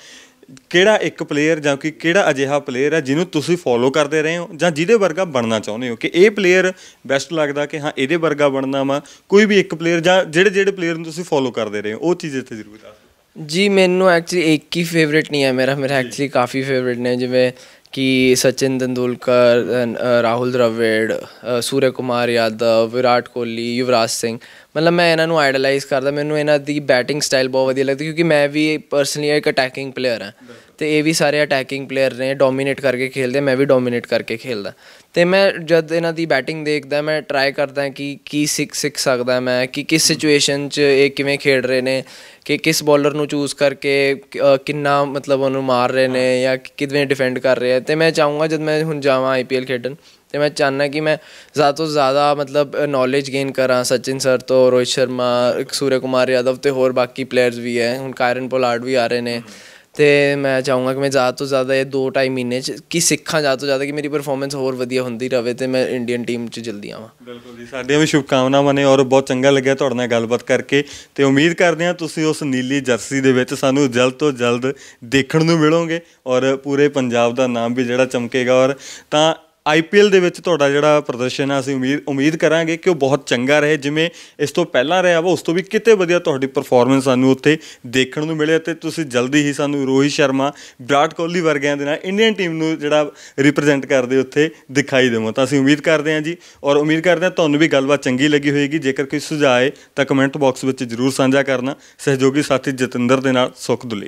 ਕਿਹੜਾ ਇੱਕ ਪਲੇਅਰ ਜਾਂ ਕਿ ਕਿਹੜਾ ਅਜਿਹਾ ਪਲੇਅਰ ਹੈ ਜਿਹਨੂੰ ਤੁਸੀਂ ਫੋਲੋ ਕਰਦੇ ਰਹੇ ਹੋ ਜਾਂ ਜਿਹਦੇ ਵਰਗਾ ਬਣਨਾ ਚਾਹੁੰਦੇ ਹੋ ਕਿ ਇਹ ਪਲੇਅਰ ਬੈਸਟ ਲੱਗਦਾ ਕਿ ਹਾਂ ਇਹਦੇ ਵਰਗਾ ਬਣਨਾ ਵਾ ਕੋਈ ਵੀ ਇੱਕ ਪਲੇਅਰ ਜਾਂ ਜਿਹੜੇ ਜਿਹੜੇ ਪਲੇਅਰ ਨੂੰ ਤੁਸੀਂ ਫੋਲੋ ਕਰਦੇ ਰਹੇ ਹੋ ਉਹ ਚੀਜ਼ ਇੱਥੇ ਜ਼ਰੂਰ ਦੱਸੋ ਜੀ ਮੈਨੂੰ ਐਕਚੁਅਲੀ ਇੱਕ ਹੀ ਫੇਵਰਿਟ ਨਹੀਂ ਹੈ ਮੇਰਾ ਮੇਰਾ ਐਕਚੁਅਲੀ ਕਾਫੀ ਫੇਵਰਿਟ ਨੇ ਜਿਵੇਂ ਕਿ ਸਚਿਨ ਤੰਦੂਲਕਰ ਰਾਹੁਲ ਦ੍ਰਵਿੜ ਸੂਰਯ ਕੁਮਾਰ ਯਾਦਵ ਵਿਰਾਟ ਕੋਹਲੀ ਯੁਵਰਾਜ ਸਿੰਘ ਮਤਲਬ ਮੈਂ ਇਹਨਾਂ ਨੂੰ ਆਈਡਲਾਈਜ਼ ਕਰਦਾ ਮੈਨੂੰ ਇਹਨਾਂ ਦੀ ਬੈਟਿੰਗ ਸਟਾਈਲ ਬਹੁਤ ਵਧੀਆ ਲੱਗਦੀ ਕਿਉਂਕਿ ਮੈਂ ਵੀ ਪਰਸਨਲੀ ਇੱਕ ਅਟੈਕਿੰਗ ਪਲੇਅਰ ਹਾਂ ਤੇ ਇਹ ਵੀ ਸਾਰੇ ਅਟੈਕਿੰਗ ਪਲੇਅਰ ਨੇ ਡੋਮਿਨੇਟ ਕਰਕੇ ਖੇਲਦੇ ਮੈਂ ਵੀ ਡੋਮਿਨੇਟ ਕਰਕੇ ਖੇਲਦਾ ਤੇ ਮੈਂ ਜਦ ਇਹਨਾਂ ਦੀ ਬੈਟਿੰਗ ਦੇਖਦਾ ਮੈਂ ਟਰਾਈ ਕਰਦਾ ਕਿ ਕੀ ਸਿੱਖ ਸਿੱਖ ਸਕਦਾ ਮੈਂ ਕਿ ਕਿਸ ਸਿਚੁਏਸ਼ਨ 'ਚ ਇਹ ਕਿਵੇਂ ਖੇਡ ਰਹੇ ਨੇ ਕਿ ਕਿਸ ਬੋਲਰ ਨੂੰ ਚੂਜ਼ ਕਰਕੇ ਕਿੰਨਾ ਮਤਲਬ ਉਹਨੂੰ ਮਾਰ ਰਹੇ ਨੇ ਜਾਂ ਕਿਦਵੇਂ ਡਿਫੈਂਡ ਕਰ ਰਹੇ ਆ ਤੇ ਮੈਂ ਚਾਹੂੰਗਾ ਜਦ ਮੈਂ ਹੁਣ ਜਾਵਾਂ ਆਈਪੀਐਲ ਖੇਡਣ ਤੇ ਮੈਂ ਚਾਹਨਾ ਕਿ ਮੈਂ ਜ਼ਿਆਦਾ ਤੋਂ ਜ਼ਿਆਦਾ ਮਤਲਬ ਨੌਲੇਜ ਗੇਨ ਕਰਾਂ ਸਚਿਨ ਸਰ ਤੋਂ ਰੋਹਿਤ ਸ਼ਰਮਾ ਸੂਰਿਆ ਕੁਮਾਰ ਯਾਦਵ ਤੇ ਹੋਰ ਬਾਕੀ ਪਲੇਅਰਸ ਵੀ ਹੈ ਹੁਣ ਕਾਇਰਨ ਪੋਲਾਰਡ ਵੀ ਆ ਰਹੇ ਨੇ ਤੇ ਮੈਂ ਚਾਹੂੰਗਾ ਕਿ ਮੈਂ ਜ਼ਿਆਦਾ ਤੋਂ ਜ਼ਿਆਦਾ ਇਹ 2 ਟਾਈਮ ਮਹੀਨੇ ਚ ਕੀ ਸਿੱਖਾਂ ਜ਼ਿਆਦਾ ਤੋਂ ਜ਼ਿਆਦਾ ਕਿ ਮੇਰੀ ਪਰਫਾਰਮੈਂਸ ਹੋਰ ਵਧੀਆ ਹੁੰਦੀ ਰਹੇ ਤੇ ਮੈਂ ਇੰਡੀਅਨ ਟੀਮ ਚ ਜਲਦੀ ਆਵਾਂ ਬਿਲਕੁਲ ਜੀ ਸਾਡੀਆਂ ਵੀ ਸ਼ੁਭਕਾਮਨਾਵਾਂ ਨੇ ਔਰ ਬਹੁਤ ਚੰਗਾ ਲੱਗਿਆ ਤੁਹਾਡੇ ਨਾਲ ਗੱਲਬਾਤ ਕਰਕੇ ਤੇ ਉਮੀਦ ਕਰਦੇ ਹਾਂ ਤੁਸੀਂ ਉਸ ਨੀਲੀ ਜਰਸੀ ਦੇ ਵਿੱਚ ਸਾਨੂੰ ਜਲਦ ਤੋਂ ਜਲਦ ਦੇਖਣ ਨੂੰ ਮਿਲੋਗੇ ਔਰ ਪੂਰੇ ਪੰਜਾਬ ਦਾ ਨਾਮ ਵੀ ਜਿਹੜਾ ਚਮਕੇਗਾ ਔਰ ਤਾਂ ਆਈਪੀਐਲ ਦੇ ਵਿੱਚ ਤੁਹਾਡਾ ਜਿਹੜਾ ਪ੍ਰਦਰਸ਼ਨ ਆ ਅਸੀਂ ਉਮੀਦ ਉਮੀਦ ਕਰਾਂਗੇ ਕਿ ਉਹ ਬਹੁਤ ਚੰਗਾ ਰਹੇ ਜਿਵੇਂ ਇਸ ਤੋਂ ਪਹਿਲਾਂ ਰਿਹਾ ਵਾ ਉਸ ਤੋਂ ਵੀ ਕਿਤੇ ਵਧੀਆ ਤੁਹਾਡੀ ਪਰਫਾਰਮੈਂਸ ਸਾਨੂੰ ਉੱਥੇ ਦੇਖਣ ਨੂੰ ਮਿਲੇ ਤੇ ਤੁਸੀਂ ਜਲਦੀ ਹੀ ਸਾਨੂੰ ਰੋਹਿਤ ਸ਼ਰਮਾ ਵਿਰਾਟ ਕੋਹਲੀ ਵਰਗਿਆਂ ਦੇ ਨਾਲ ਇੰਡੀਅਨ ਟੀਮ ਨੂੰ ਜਿਹੜਾ ਰਿਪਰੈਜ਼ੈਂਟ ਕਰਦੇ ਉੱਥੇ ਦਿਖਾਈ ਦੇਵੋ ਤਾਂ ਅਸੀਂ ਉਮੀਦ ਕਰਦੇ ਹਾਂ ਜੀ ਔਰ ਉਮੀਦ ਕਰਦੇ ਹਾਂ ਤੁਹਾਨੂੰ ਵੀ ਗੱਲਬਾਤ ਚੰਗੀ ਲੱਗੀ ਹੋਏਗੀ ਜੇਕਰ ਕੋਈ ਸੁਝਾਅ ਹੈ ਤਾਂ ਕਮੈਂਟ ਬਾਕਸ ਵਿੱਚ ਜ਼ਰੂਰ ਸਾਂਝਾ ਕਰਨਾ ਸਹਿਯੋਗੀ ਸਾਥੀ ਜਤਿੰਦਰ ਦੇ ਨਾਲ ਸੁਖ ਦੁਲੇ